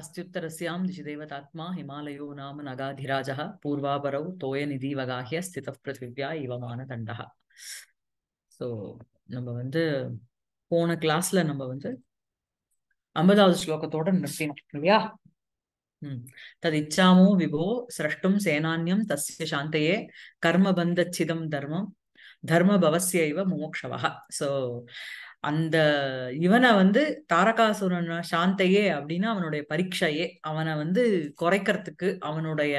अस्त्युत्तरस्यां दिशिदेवतात्मा हिमालयो नाम नगाधिराजः पूर्वापरौ तोयनिधिवगाह्य ஸ்தித பிருத்திவியா இவமான தண்டகா ஸோ நம்ம வந்து போன கிளாஸ்ல நம்ம வந்து ஐம்பதாவது ஸ்லோகத்தோட நிறுத்தினோம் இல்லையா தது இச்சாமோ விபோ சிரஷ்டும் சேனான்யம் தஸ்ய சாந்தையே கர்மபந்தச்சிதம் தர்மம் தர்மபவசியைவ மோக்ஷவா ஸோ அந்த இவனை வந்து தாரகாசுரன் சாந்தையே அப்படின்னா அவனுடைய பரீட்சையே அவனை வந்து குறைக்கிறதுக்கு அவனுடைய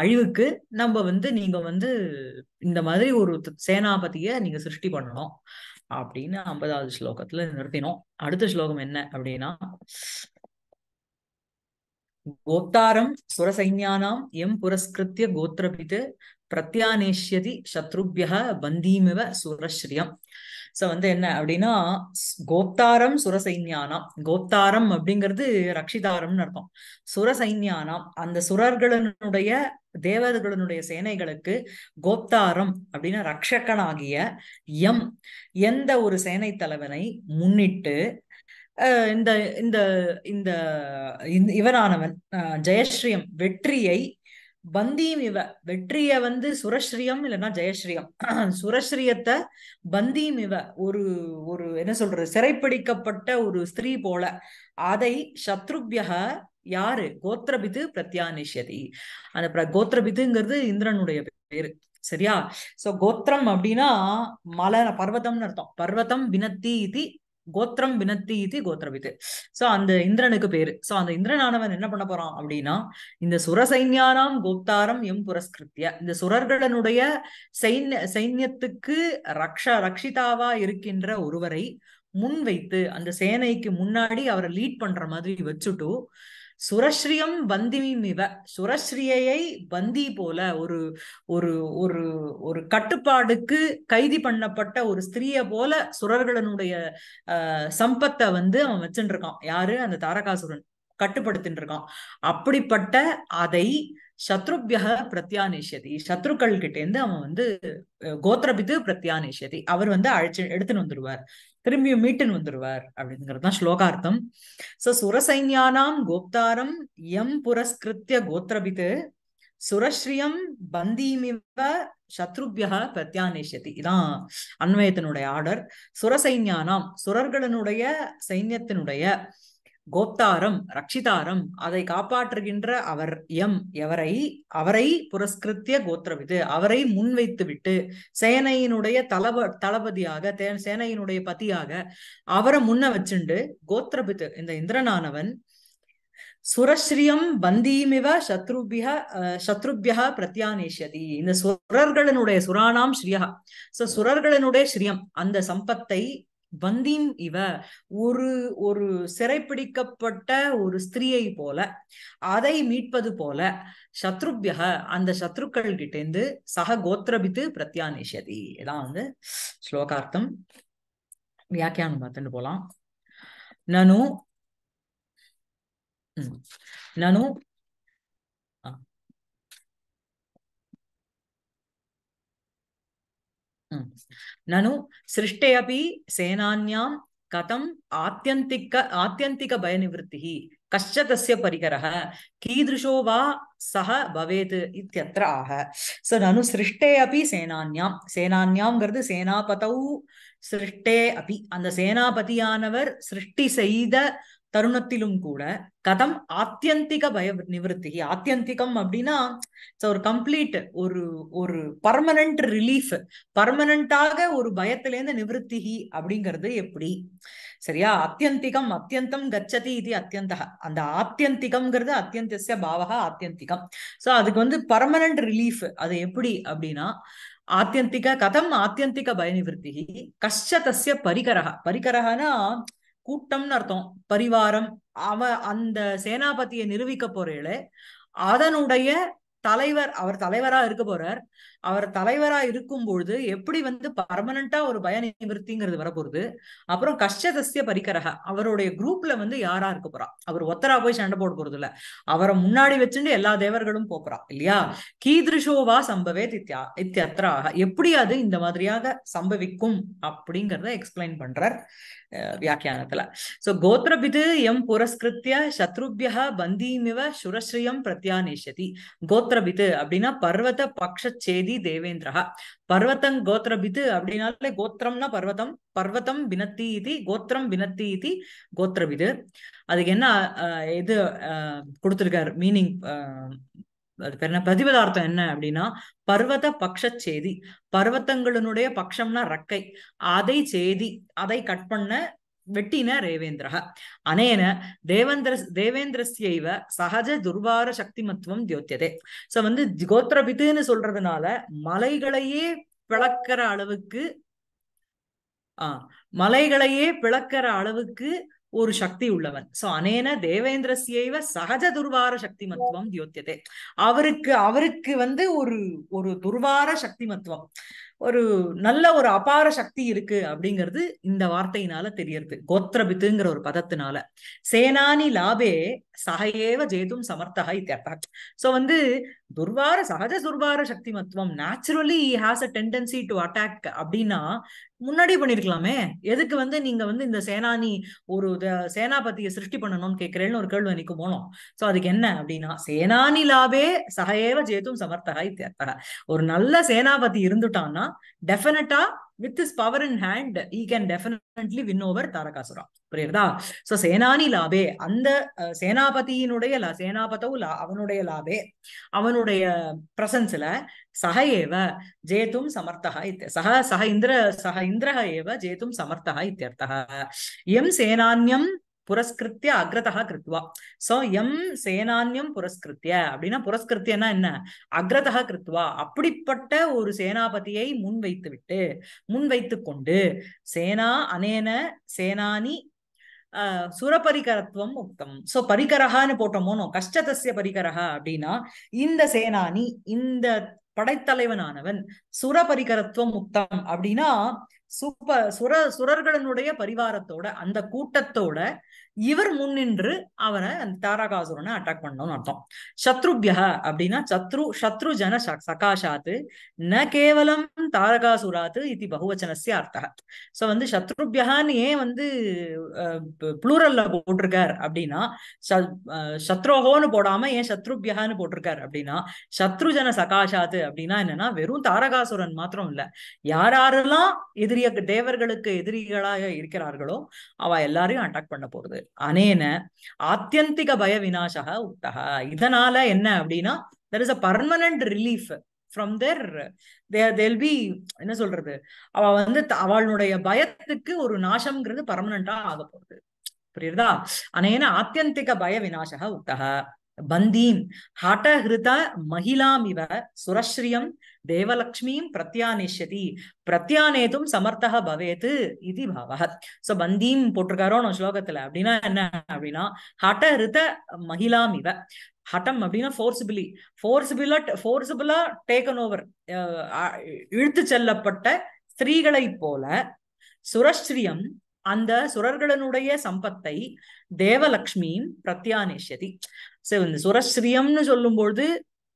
அழிவுக்கு நம்ம வந்து நீங்க வந்து இந்த மாதிரி ஒரு சேனாபதிய நீங்க சிருஷ்டி பண்ணணும் அப்படின்னு ஐம்பதாவது ஸ்லோகத்துல நிறுத்தினோம் அடுத்த ஸ்லோகம் என்ன அப்படின்னா கோப்தாரம் சுரசைன்யானாம் எம் புரஸ்கிருத்திய கோத்திரபித்து பிரத்யானேஷ்யதி சத்ருபிய பந்தீமிவ சுரஸ்ரியம் சோ வந்து என்ன அப்படின்னா கோப்தாரம் சுரசைன்யானாம் கோப்தாரம் அப்படிங்கிறது ரக்ஷிதாரம்னு அர்த்தம் சுரசைன்யானாம் அந்த சுரர்களுடைய தேவர்களுடைய சேனைகளுக்கு கோப்தாரம் அப்படின்னா ரக்ஷகனாகிய எம் எந்த ஒரு சேனை தலைவனை முன்னிட்டு இந்த இந்த இந்த இவனானவன் ஜெயஸ்ரீயம் வெற்றியை பந்தியும் இவ வெற்றிய வந்து சுரஸ்ரீயம் இல்லைன்னா ஜெயஸ்ரீயம் சுரஸ்ரீயத்தை பந்தியும் இவ ஒரு ஒரு என்ன சொல்ற சிறைப்பிடிக்கப்பட்ட ஒரு ஸ்திரீ போல அதை சத்ருபியக யாரு கோத்திரபித்து பிரத்யானிஷதி அந்த கோத்திரபித்துங்கிறது இந்திரனுடைய பேரு சரியா சோ கோத்திரம் அப்படின்னா மலை பர்வதம்னு அர்த்தம் பர்வதம் வினத்தி இது கோத்திரம் வினத்தி இது கோத்திரவித்து சோ அந்த இந்திரனுக்கு பேரு சோ அந்த இந்திரனானவன் என்ன பண்ண போறான் அப்படின்னா இந்த சுர கோப்தாரம் எம் புரஸ்கிருத்திய இந்த சுரர்களனுடைய சைன்ய சைன்யத்துக்கு ரக்ஷ ரக்ஷிதாவா இருக்கின்ற ஒருவரை முன் வைத்து அந்த சேனைக்கு முன்னாடி அவரை லீட் பண்ற மாதிரி வச்சுட்டு சுரஸ்ரீயம் பந்திமிவ சுரஸ்ரீயை பந்தி போல ஒரு ஒரு ஒரு ஒரு கட்டுப்பாடுக்கு கைதி பண்ணப்பட்ட ஒரு ஸ்திரீய போல சுரர்களனுடைய சம்பத்தை வந்து அவன் வச்சுட்டு இருக்கான் யாரு அந்த தாரகாசுரன் கட்டுப்படுத்தின்னு இருக்கான் அப்படிப்பட்ட அதை சத்ருபியக பிரத்யானேஷதி சத்ருக்கள் கிட்டேருந்து அவன் வந்து கோத்திரபித்து பிரத்யானேஷதி அவர் வந்து அழைச்சு எடுத்துன்னு வந்துடுவார் திரும்பியும் மீட்டுன்னு வந்துருவார் அப்படிங்கிறது தான் ஸ்லோகார்த்தம் சோ சுரசைன்யானாம் கோப்தாரம் எம் புரஸ்கிருத்திய கோத்திரபித்து சுரஸ்ரீயம் பந்தீமிவ சத்ருபியா பிரத்யானேஷதி இதான் அன்வயத்தினுடைய ஆர்டர் சுரசைன்யானாம் சுரர்களினுடைய சைன்யத்தினுடைய கோப்தாரம் ரக்ஷிதாரம் அதை காப்பாற்றுகின்ற அவர் எம் எவரை அவரை புரஸ்கிருத்திய கோத்திரவிது அவரை முன்வைத்து விட்டு சேனையினுடைய தளப தளபதியாக சேனையினுடைய பதியாக அவரை முன்ன வச்சுண்டு கோத்திரபித்து இந்த இந்திரனானவன் சுரஸ்ரீயம் பந்தீமிவ சத்ருபிய சத்ருபியா பிரத்யானேஷதி இந்த சுரர்களினுடைய சுரானாம் ஸ்ரீயா சோ சுரர்களினுடைய ஸ்ரீயம் அந்த சம்பத்தை வந்தின் இவ ஒரு ஒரு சிறைப்பிடிக்கப்பட்ட ஒரு ஸ்திரீயை போல அதை மீட்பது போல சத்ருபியக அந்த சத்ருக்கள் கிட்டேந்து சக கோத்திரபித்து பிரத்யானிஷதி இதான் வந்து ஸ்லோகார்த்தம் வியாக்கியானம் பார்த்துட்டு போலாம் நனு நனு ननु सृष्टे अपि सेनान्यां कथम् आत्यन्तिक आत्यन्तिकभयनिवृत्तिः कश्च तस्य परिकरः कीदृशो वा सः भवेत् इत्यत्र आह सो ननु सृष्टे अपि सेनान्यां சேனான்யாம்ங்கிறது சேனாபதௌ சிருஷ்டே அப்பி அந்த சேனாபதியானவர் சிருஷ்டி செய்த தருணத்திலும் கூட கதம் ஆத்தியந்திக பய நிவர்த்தி ஆத்தியந்திகம் அப்படின்னா ஒரு கம்ப்ளீட் ஒரு ஒரு பர்மனன்ட் ரிலீஃப் பர்மனண்டாக ஒரு பயத்திலேருந்து நிவர்த்திகி அப்படிங்கிறது எப்படி சரியா அத்தியந்திகம் அத்தியந்தம் கச்சதி இது அத்தியந்த அந்த ஆத்தியந்திகம்ங்கிறது அத்தியந்திய பாவக ஆத்தியந்திகம் சோ அதுக்கு வந்து பர்மனன்ட் ரிலீஃப் அது எப்படி அப்படின்னா ஆத்தியந்திக கதம் ஆத்தியந்திக பயநிவர்த்தி கஷ்ட தசிய பரிகரக பரிகரகனா கூட்டம்னு அர்த்தம் பரிவாரம் அவ அந்த சேனாபதியை நிரூபிக்க போறேளே அதனுடைய தலைவர் அவர் தலைவரா இருக்க போறார் அவர் தலைவரா இருக்கும் பொழுது எப்படி வந்து பர்மனண்டா ஒரு பய நிவர்த்திங்கிறது வரப்போறது அப்புறம் கஷ்டதசிய பரிக்கரக அவருடைய குரூப்ல வந்து யாரா இருக்க போறா அவர் ஒத்தரா போய் சண்டை போட போறது இல்ல அவரை முன்னாடி வச்சுட்டு எல்லா தேவர்களும் போறா இல்லையா கீதிருஷோவா சம்பவே தித்யா இத்தியத்ராக எப்படி அது இந்த மாதிரியாக சம்பவிக்கும் அப்படிங்கிறத எக்ஸ்பிளைன் பண்றார் ವ್ಯಾಖ್ಯಾನದಲ್ಲ ಸೊ ಗೋತ್ರಭಿದ್ ಯಂ ಪುರಸ್ಕೃತ್ಯ ಶತ್ರುಭ್ಯ ಬಂದೀಮಿವ ಶುರಶ್ರಿಯಂ ಪ್ರತ್ಯಾನೇಷ್ಯತಿ கோத்திரபித்து அப்படின்னா பர்வத பக்ஷச்சேதி தேவேந்திரா பர்வத்தங் கோத்திரபித்து அப்படின்னாலே கோத்திரம்னா பர்வதம் பர்வதம் வினத்தி இது கோத்திரம் வினத்தி இது கோத்திரபிது அதுக்கு என்ன இது கொடுத்துருக்காரு மீனிங் அது பேர் என்ன பிரதிபதார்த்தம் என்ன அப்படின்னா பர்வத பக்ஷ செய்தி பர்வத்தங்களினுடைய பக்ஷம்னா ரக்கை அதை செய்தி அதை கட் பண்ண வெட்டின ரேவேந்திரக அனேன தேவேந்திர தேவேந்திரஸ்யைவ சகஜ துர்வார சக்திமத்துவம் தியோத்தியதே சோ வந்து கோத்திரபித்துன்னு சொல்றதுனால மலைகளையே பிளக்கிற அளவுக்கு ஆஹ் மலைகளையே பிளக்கிற அளவுக்கு ஒரு சக்தி உள்ளவன் சோ அனேன சேவ சகஜ துர்வார சக்தி மத்துவம் தியோத்தியதே அவருக்கு அவருக்கு வந்து ஒரு ஒரு துர்வார சக்தி மத்துவம் ஒரு நல்ல ஒரு அபார சக்தி இருக்கு அப்படிங்கிறது இந்த வார்த்தையினால தெரியறது கோத்திரபித்துங்கிற ஒரு பதத்தினால சேனானி லாபே சகையேவ ஜேதும் சமர்த்தகா இத்தியர்த்தாத் சோ வந்து துர்வார சகஜ துர்வார சக்தி மத்துவம் naturally has a tendency to attack அப்படின்னா முன்னாடி பண்ணிருக்கலாமே எதுக்கு வந்து நீங்க வந்து இந்த சேனானி ஒரு சேனாபதியை சிருஷ்டி பண்ணணும்னு கேட்கிறேன்னு ஒரு கேள்வி அன்னைக்கு போனோம் சோ அதுக்கு என்ன அப்படின்னா சேனானி லாபே சகையேவ ஜேதும் சமர்த்தகா ஒரு நல்ல சேனாபதி இருந்துட்டான்னா definitely with his power in hand he can definitely win over Tarakasura புரியுறதா சோ சேனானி லாபே அந்த சேனாபதியினுடைய சேனாபதவு லா அவனுடைய லாபே அவனுடைய பிரசன்ஸ்ல சக ஏவ ஜேதும் சமர்த்தக சக சக இந்திர சக இந்திரக ஏவ ஜேதும் சமர்த்தக இத்தியர்த்தக எம் சேனான்யம் புரஸ்கிருத்திய அக்ரதா கிருத்வா சோ எம் சேனான்யம் புரஸ்கிருத்திய அப்படின்னா புரஸ்கிருத்தியன்னா என்ன அக்ரதா கிருத்வா அப்படிப்பட்ட ஒரு சேனாபதியை முன்வைத்து விட்டு முன்வைத்து கொண்டு சேனா அனேன சேனானி சுரபரிகரத்துவம் உக்தம் சோ பரிகரகான்னு போட்டோமோனோ கஷ்டதசிய பரிகரகா அப்படின்னா இந்த சேனானி இந்த படைத்தலைவனானவன் சுரபரிகரத்துவம் முக்தம் அப்படின்னா சுப சுர சுரர்களினுடைய பரிவாரத்தோட அந்த கூட்டத்தோட இவர் முன்னின்று அவனை அந்த தாராகாசுரனை அட்டாக் பண்ணணும்னு அர்த்தம் சத்ருபியா அப்படின்னா சத்ரு சத்ரு ஜன சகாஷாத்து ந கேவலம் தாரகாசுராத்து இது பகுவச்சனசிய அர்த்தம் சோ வந்து சத்ருபியான்னு ஏன் வந்து புளூரல்ல போட்டிருக்கார் அப்படின்னா சத்ரோகோன்னு போடாம ஏன் சத்ருபியான்னு போட்டிருக்கார் அப்படின்னா சத்ரு ஜன சகாஷாத்து அப்படின்னா என்னன்னா வெறும் தாரகாசுரன் மாத்திரம் இல்ல யாரெல்லாம் எதிரி பெரிய தேவர்களுக்கு எதிரிகளாக இருக்கிறார்களோ அவ எல்லாரையும் அட்டாக் பண்ண போறது அனேன ஆத்தியந்திக பய வினாசக உத்தக இதனால என்ன அப்படின்னா there is a permanent relief from their தேல் பி என்ன சொல்றது அவ வந்து அவளுடைய பயத்துக்கு ஒரு நாசம்ங்கிறது பர்மனண்டா ஆக போகுது புரியுதா அனேன ஆத்தியந்திக பய வினாசக உத்தகா பந்தீம் ஹாட்டஹிருத மகிழாமிவ சுரஸ்ரீயம் தேவலக்ஷ்மியும் பிரத்யானிஷதி பிரத்யானேதும் சமர்த்தக பவேத்து இது பாவக சோ பந்தீம் போட்டிருக்காரோ நம்ம ஸ்லோகத்துல அப்படின்னா என்ன அப்படின்னா ஹட்டஹிருத மகிழாமிவ ஹட்டம் அப்படின்னா forcibly forcibly forcibly taken over இழுத்து செல்லப்பட்ட ஸ்திரீகளை போல சுரஸ்ரீயம் அந்த சுரர்களனுடைய சம்பத்தை தேவலக்ஷ்மியும் பிரத்யானேஷதி சோ இந்த சுரஸ்ரீயம்னு சொல்லும்பொழுது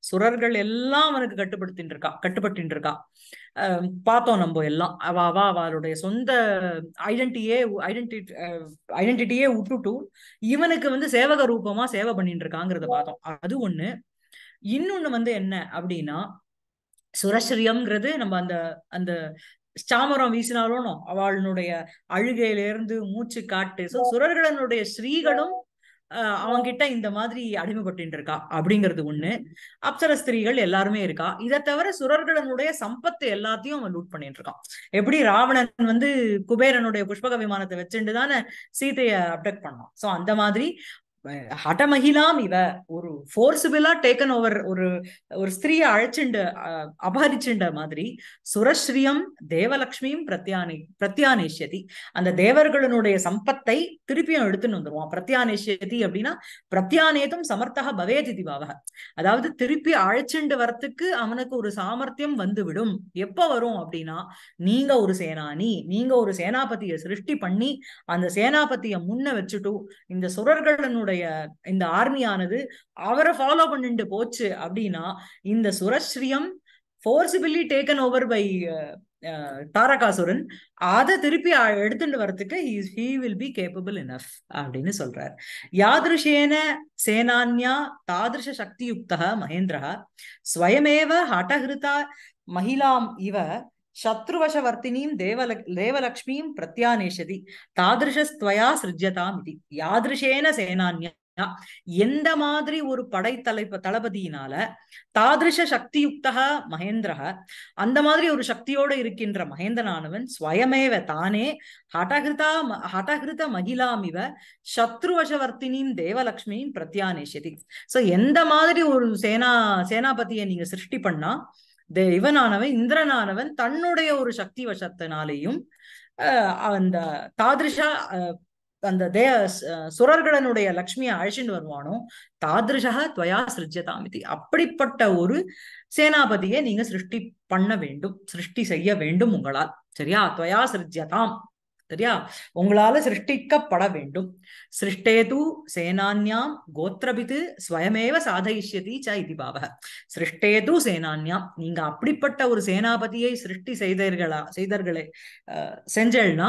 சுரர்கள் எல்லாம் அவனுக்கு கட்டுப்படுத்தின்னு இருக்கா கட்டுப்பட்டு இருக்கா பார்த்தோம் நம்ம எல்லாம் அவ அவ அவளுடைய சொந்த ஐடென்டிட்டியே ஐடென்டி ஐடென்டிட்டியே விட்டுட்டும் இவனுக்கு வந்து சேவக ரூபமா சேவை பண்ணிட்டு இருக்காங்கிறத பார்த்தோம் அது ஒண்ணு இன்னொன்னு வந்து என்ன அப்படின்னா சுரஸ்ரீயம்ங்கிறது நம்ம அந்த அந்த சாமரம் வீசினாலும் அவளுடைய அழுகையிலிருந்து மூச்சு காட்டு சுரர்களனுடைய ஸ்ரீகளும் அவங்கிட்ட இந்த மாதிரி அடிமைப்பட்டு இருக்கா அப்படிங்கிறது ஒண்ணு அப்சர ஸ்திரீகள் எல்லாருமே இருக்கா இதை தவிர சுரர்களனுடைய சம்பத்து எல்லாத்தையும் அவன் லூட் பண்ணிட்டு இருக்கான் எப்படி ராவணன் வந்து குபேரனுடைய புஷ்பக விமானத்தை வச்சுட்டு தானே சீதையை அப்டக்ட் பண்ணான் சோ அந்த மாதிரி ஹடமகிலாம் இவ ஒரு ஃபோர்ஸபிளா டேக்கன் ஓவர் ஒரு ஒரு ஸ்திரீயை அழைச்சிண்டு அபகரிச்சுண்ட மாதிரி சுரஸ்ரீயம் தேவலக்ஷ்மியும் பிரத்யானி பிரத்யானேஷ்யதி அந்த தேவர்களுடைய சம்பத்தை திருப்பியும் எடுத்துன்னு வந்துருவான் பிரத்யானேஷ்யதி அப்படின்னா பிரத்யானேதும் சமர்த்தக பவேதி திவாவக அதாவது திருப்பி அழைச்சிண்டு வரத்துக்கு அவனுக்கு ஒரு சாமர்த்தியம் வந்துவிடும் எப்ப வரும் அப்படின்னா நீங்க ஒரு சேனானி நீங்க ஒரு சேனாபதியை சிருஷ்டி பண்ணி அந்த சேனாபதியை முன்ன வச்சுட்டு இந்த சுரர்களுடைய அவருடைய இந்த ஆர்மியானது அவரை ஃபாலோ பண்ணிட்டு போச்சு அப்படின்னா இந்த சுரஸ்ரீயம் forcibly taken over by Tarakasuran அதை திருப்பி எடுத்துட்டு வரத்துக்கு he will be capable enough அப்படின்னு சொல்றார் யாதிருஷேன சேனான்யா தாதிருஷ சக்தியுக்தா யுக்தா மகேந்திரா ஸ்வயமேவ ஹடஹிருதா மகிழாம் இவ சத்ருவசவர்த்தினியும் தேவல தேவலக்ஷ்மியும் பிரத்யானேஷதி தாதிருஷ்வயா சிருஜதாம் இது யாதிருஷேன சேனான்யா எந்த மாதிரி ஒரு படை தளபதியினால தாதிருஷ சக்தி யுக்தகா மகேந்திரக அந்த மாதிரி ஒரு சக்தியோட இருக்கின்ற மகேந்திரனானவன் ஸ்வயமேவ தானே ஹடகிருதா ஹடகிருத மகிழாமிவ சத்ருவசவர்த்தினியும் தேவலக்ஷ்மியும் பிரத்யானேஷதி சோ எந்த மாதிரி ஒரு சேனா சேனாபதியை நீங்க சிருஷ்டி பண்ணா தேவனானவன் இந்திரனானவன் தன்னுடைய ஒரு சக்தி வசத்தினாலேயும் அந்த தாதிருஷா அந்த தே சுரர்களனுடைய லக்ஷ்மியை அழைச்சிட்டு வருவானோ தாதிருஷா துவயா சிருஜதாமிதி அப்படிப்பட்ட ஒரு சேனாபதியை நீங்க சிருஷ்டி பண்ண வேண்டும் சிருஷ்டி செய்ய வேண்டும் உங்களால் சரியா துவயா சிருஜதாம் சரியா உங்களால சிருஷ்டிக்கப்பட வேண்டும் சிருஷ்டேது சேனான்யாம் கோத்திரபித்து ஸ்வயமேவ சாதயிஷ்யதி ச இது பாவ சிருஷ்டேது சேனான்யாம் நீங்க அப்படிப்பட்ட ஒரு சேனாபதியை சிருஷ்டி செய்தீர்களா செய்தர்களே செஞ்சல்னா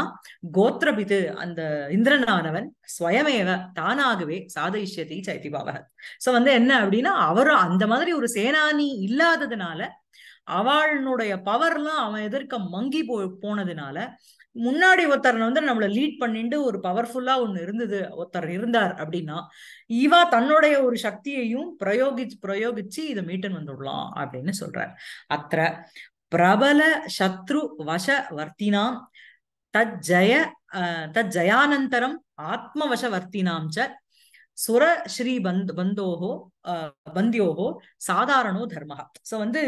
கோத்திரபித்து அந்த இந்திரனானவன் ஸ்வயமேவ தானாகவே சாதயிஷ்யதி ச இது பாவ சோ வந்து என்ன அப்படின்னா அவரு அந்த மாதிரி ஒரு சேனானி இல்லாததுனால அவளுடைய பவர்லாம் அவன் எதிர்க்க மங்கி போ போனதுனால முன்னாடி ஒருத்தர் வந்து நம்மளை லீட் பண்ணிட்டு ஒரு பவர்ஃபுல்லா ஒண்ணு இருந்தது ஒருத்தர் இருந்தார் அப்படின்னா இவா தன்னுடைய ஒரு சக்தியையும் பிரயோகி பிரயோகிச்சு இதை மீட்டன் வந்துடலாம் அப்படின்னு சொல்றார் அத்த பிரபல சத்ரு வச வர்த்தினாம் தஜ்ஜய தஜ்ஜயானந்தரம் வர்த்தினாம் ச சுர ஸ்ரீ பந்த் பந்தோகோ பந்தியோகோ சாதாரணோ தர்ம சோ வந்து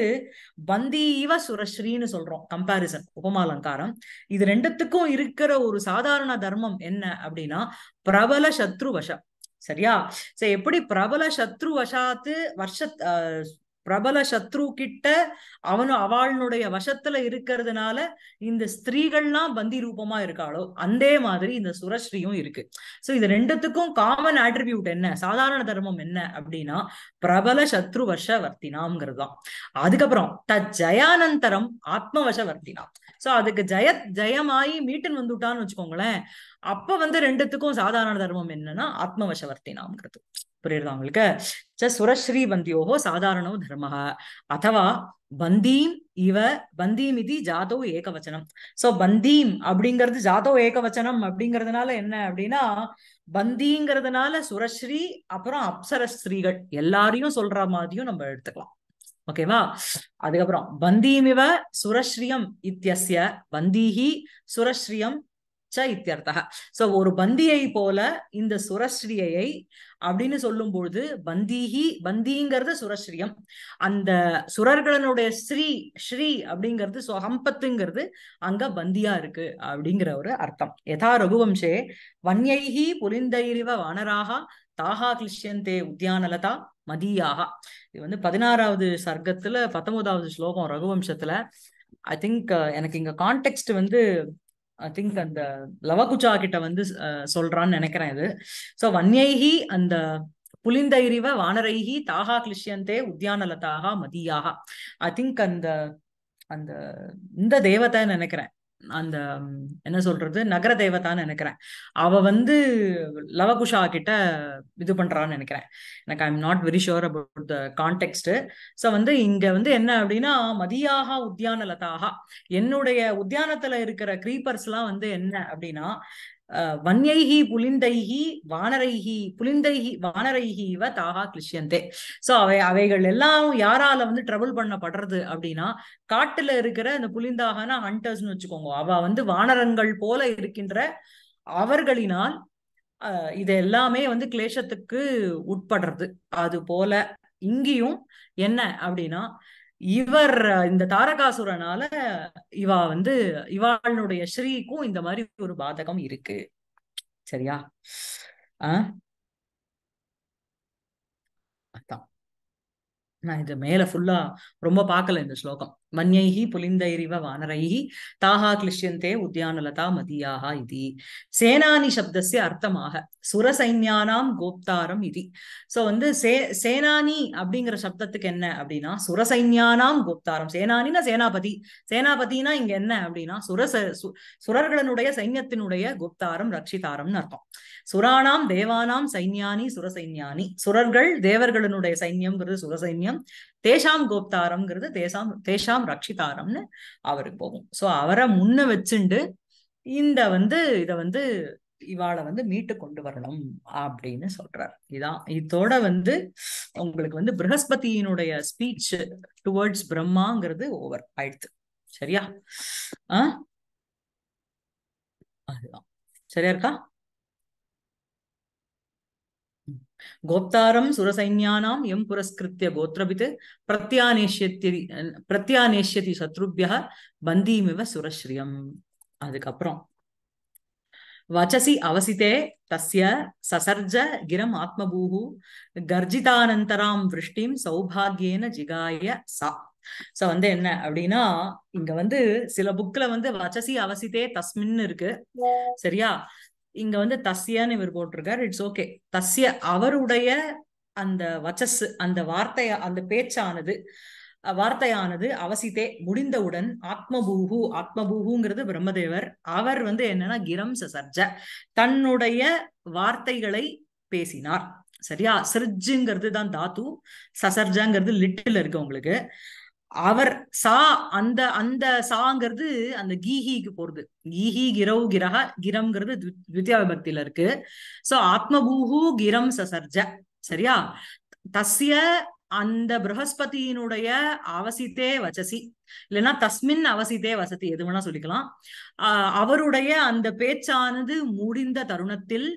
பந்தீவ சுரஸ்ரீன்னு சொல்றோம் கம்பாரிசன் உபமாலங்காரம் இது ரெண்டுத்துக்கும் இருக்கிற ஒரு சாதாரண தர்மம் என்ன அப்படின்னா பிரபல சத்ரு வசம் சரியா சோ எப்படி பிரபல சத்ரு வசாத்து வருஷ பிரபல சத்ரு கிட்ட அவனும் அவளுடைய வசத்துல இருக்கிறதுனால இந்த ஸ்திரீகள்லாம் பந்தி ரூபமா இருக்காளோ அந்த மாதிரி இந்த சுரஸ்ரீயும் இருக்கு சோ இது ரெண்டுத்துக்கும் காமன் ஆட்ரிபியூட் என்ன சாதாரண தர்மம் என்ன அப்படின்னா பிரபல சத்ரு வச வர்த்தினாம்ங்கிறது தான் அதுக்கப்புறம் த ஜயானந்தரம் ஆத்மவச வர்த்தினா சோ அதுக்கு ஜய ஜயமாயி மீட்டன் வந்துட்டான்னு வச்சுக்கோங்களேன் அப்ப வந்து ரெண்டுத்துக்கும் சாதாரண தர்மம் என்னன்னா ஆத்மவசவர்த்தி வர்த்தினாம்ங்கிறது புரியுறதா உங்களுக்கு ச சுரஸ்ரீ பந்தியோகோ சாதாரணோ தர்ம அதவா பந்தீம் இவ பந்தீம் இது ஜாதோ ஏகவச்சனம் சோ பந்தீம் அப்படிங்கிறது ஜாதோ ஏகவச்சனம் அப்படிங்கிறதுனால என்ன அப்படின்னா பந்திங்கிறதுனால சுரஸ்ரீ அப்புறம் அப்சரஸ்ரீகள் எல்லாரையும் சொல்ற மாதிரியும் நம்ம எடுத்துக்கலாம் ஓகேவா அதுக்கப்புறம் பந்தீமிவ சுரஸ்ரீயம் இத்தியசிய பந்தீஹி சுரஸ்ரீயம் இத்தியர்த்தக சோ ஒரு பந்தியை போல இந்த சுரஸ்ரீயை அப்படின்னு சொல்லும் பொழுது பந்தீகி பந்திங்கிறது சுரஸ்ரீயம் அந்த சுரர்களனுடைய ஸ்ரீ ஸ்ரீ அப்படிங்கிறது சுகம்பத்துங்கிறது அங்க பந்தியா இருக்கு அப்படிங்கிற ஒரு அர்த்தம் யதா ரகுவம்சே வன்யைகி புரிந்தைரிவ வனராக தாகா கிளிஷ்யந்தே உத்தியானலதா மதியாக இது வந்து பதினாறாவது சர்க்கத்துல பத்தொன்பதாவது ஸ்லோகம் ரகுவம்சத்துல ஐ திங்க் எனக்கு இங்க கான்டெக்ட் வந்து ஐ திங்க் அந்த லவகுச்சா கிட்ட வந்து சொல்றான்னு நினைக்கிறேன் இது ஸோ வன்யைகி அந்த புலிந்தைரிவ வானரைகி தாகா கிளிஷியந்தே உத்தியானலதாக மதியாக ஐ திங்க் அந்த அந்த இந்த தேவத்தை நினைக்கிறேன் அந்த என்ன சொல்றது நகர தேவதான்னு நினைக்கிறேன் அவ வந்து லவகுஷா கிட்ட இது பண்றான்னு நினைக்கிறேன் எனக்கு I am not very sure about the context so வந்து இங்க வந்து என்ன அப்படின்னா மதியாக உத்தியான லதாகா என்னுடைய உத்தியானத்துல இருக்கிற கிரீப்பர்ஸ் எல்லாம் வந்து என்ன அப்படின்னா வன்யைகி புலிந்தைகி வானரைகி புலிந்தைகி வானரைகி இவ தாகா கிளிஷ்யந்தே சோ அவை அவைகள் எல்லாம் யாரால வந்து ட்ரபிள் பண்ணப்படுறது அப்படின்னா காட்டுல இருக்கிற அந்த புலிந்தாகனா ஹண்டர்ஸ்னு வச்சுக்கோங்க அவ வந்து வானரங்கள் போல இருக்கின்ற அவர்களினால் இது எல்லாமே வந்து கிளேஷத்துக்கு உட்படுறது அது போல இங்கேயும் என்ன அப்படின்னா இவர் இந்த தாரகாசுரனால இவா வந்து இவாளுடைய ஸ்ரீக்கும் இந்த மாதிரி ஒரு பாதகம் இருக்கு சரியா ஆஹ் அதான் நான் இது மேல ஃபுல்லா ரொம்ப பார்க்கல இந்த ஸ்லோகம் மன்யைஹி புலிந்தைரிவ வானரைஹி தாகா கிளிஷ்யந்தே உத்தியானலதா மதியாக இது சேனானி சப்தசிய அர்த்தமாக சுரசைன்யானாம் கோப்தாரம் இது சோ வந்து சே சேனானி அப்படிங்கிற சப்தத்துக்கு என்ன அப்படின்னா சுரசைன்யானாம் கோப்தாரம் சேனானினா சேனாபதி சேனாபதினா இங்க என்ன அப்படின்னா சுரச சுரர்களுடைய சைன்யத்தினுடைய கோப்தாரம் ரட்சிதாரம்னு அர்த்தம் சுரானாம் தேவானாம் சைன்யானி சுரசைன்யானி சுரர்கள் தேவர்களுடைய சைன்யம்ங்கிறது சுரசைன்யம் தேஷாம் கோப்தாரம்ங்கிறது தேசாம் தேஷாம் ரட்சிதாரம்னு அவருக்கு போகும் ஸோ அவரை முன்ன வச்சுண்டு இந்த வந்து இதை வந்து இவாளை வந்து மீட்டு கொண்டு வரணும் அப்படின்னு சொல்றார் இதான் இதோட வந்து உங்களுக்கு வந்து பிரகஸ்பதியினுடைய ஸ்பீச் டுவர்ட்ஸ் பிரம்மாங்கிறது ஓவர் ஆயிடுத்து சரியா ஆஹ் அதுதான் சரியா இருக்கா கோப்தாரம் சுரசைன்யானாம் எம் புரஸ்கிருத்திய கோத்ரபித் பிரத்யானேஷ்யத்தி பிரத்யானேஷ்யதி சத்ருபியா பந்தீமிவ சுரஸ்ரியம் அதுக்கப்புறம் வச்சசி அவசித்தே தஸ்ய சசர்ஜ கிரம் ஆத்மபூஹு கர்ஜிதானந்தராம் விருஷ்டிம் சௌபாகியேன ஜிகாய ச சோ வந்து என்ன அப்படின்னா இங்க வந்து சில புக்ல வந்து வச்சசி அவசித்தே தஸ்மின்னு இருக்கு சரியா இங்க வந்து தஸ்யான்னு இவர் போட்டிருக்காரு இட்ஸ் ஓகே தஸ்ய அவருடைய அந்த வச்சஸ் அந்த வார்த்தைய அந்த பேச்சானது வார்த்தையானது அவசித்தே முடிந்தவுடன் ஆத்மபூஹு ஆத்மபூஹுங்கிறது பிரம்மதேவர் அவர் வந்து என்னன்னா கிரம் சர்ஜ தன்னுடைய வார்த்தைகளை பேசினார் சரியா சிரிஜுங்கிறது தான் தாத்து சசர்ஜாங்கிறது லிட்டில் இருக்கு உங்களுக்கு அவர் சா அந்த அந்த சாங்கிறது அந்த கீஹிக்கு போறது கீஹி கிரௌ கிரக கிரம்ங்கிறது துவித்யா விபக்தியில இருக்கு சோ ஆத்மபூஹு கிரம் சசர்ஜ சரியா தஸ்ய அந்த பிரகஸ்பதியினுடைய அவசித்தே வச்சசி இல்லைன்னா தஸ்மின் அவசித்தே வசதி எது வேணா சொல்லிக்கலாம் அவருடைய அந்த பேச்சானது முடிந்த தருணத்தில்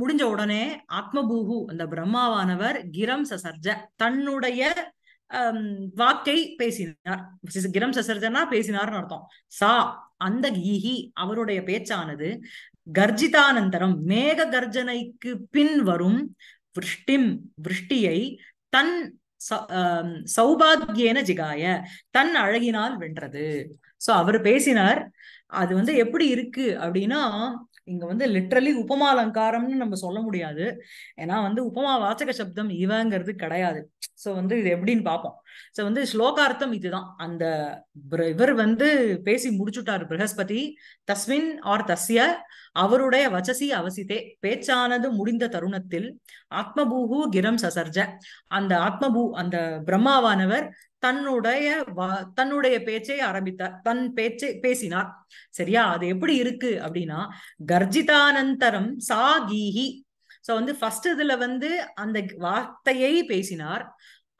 முடிஞ்ச உடனே ஆத்மபூஹு அந்த பிரம்மாவானவர் கிரம் சசர்ஜ தன்னுடைய வாக்கை பேசினார் கிரம் சசர்ஜனா பேசினார்னு அர்த்தம் சா அந்த கீஹி அவருடைய பேச்சானது கர்ஜிதானந்தரம் மேக கர்ஜனைக்கு பின் வரும் விருஷ்டிம் விருஷ்டியை தன் சௌபாகியன ஜிகாய தன் அழகினால் வென்றது சோ அவர் பேசினார் அது வந்து எப்படி இருக்கு அப்படின்னா இங்க வந்து லிட்ரலி உபமா அலங்காரம்னு நம்ம சொல்ல முடியாது ஏன்னா வந்து உபமா வாசக சப்தம் இவங்கிறது கிடையாது சோ வந்து இது எப்படின்னு பார்ப்போம் சோ வந்து ஸ்லோகார்த்தம் இதுதான் அந்த இவர் வந்து பேசி முடிச்சுட்டார் பிரகஸ்பதி தஸ்மின் ஆர் தஸ்ய அவருடைய வச்சசி அவசித்தே பேச்சானது முடிந்த தருணத்தில் ஆத்மபூகு கிரம் சசர்ஜ அந்த ஆத்மபூ அந்த பிரம்மாவானவர் தன்னுடைய தன்னுடைய பேச்சை ஆரம்பித்தார் தன் பேச்சை பேசினார் சரியா அது எப்படி இருக்கு அப்படின்னா கர்ஜிதானந்தரம் சா கீஹி சோ வந்து ஃபர்ஸ்ட் இதுல வந்து அந்த வார்த்தையை பேசினார்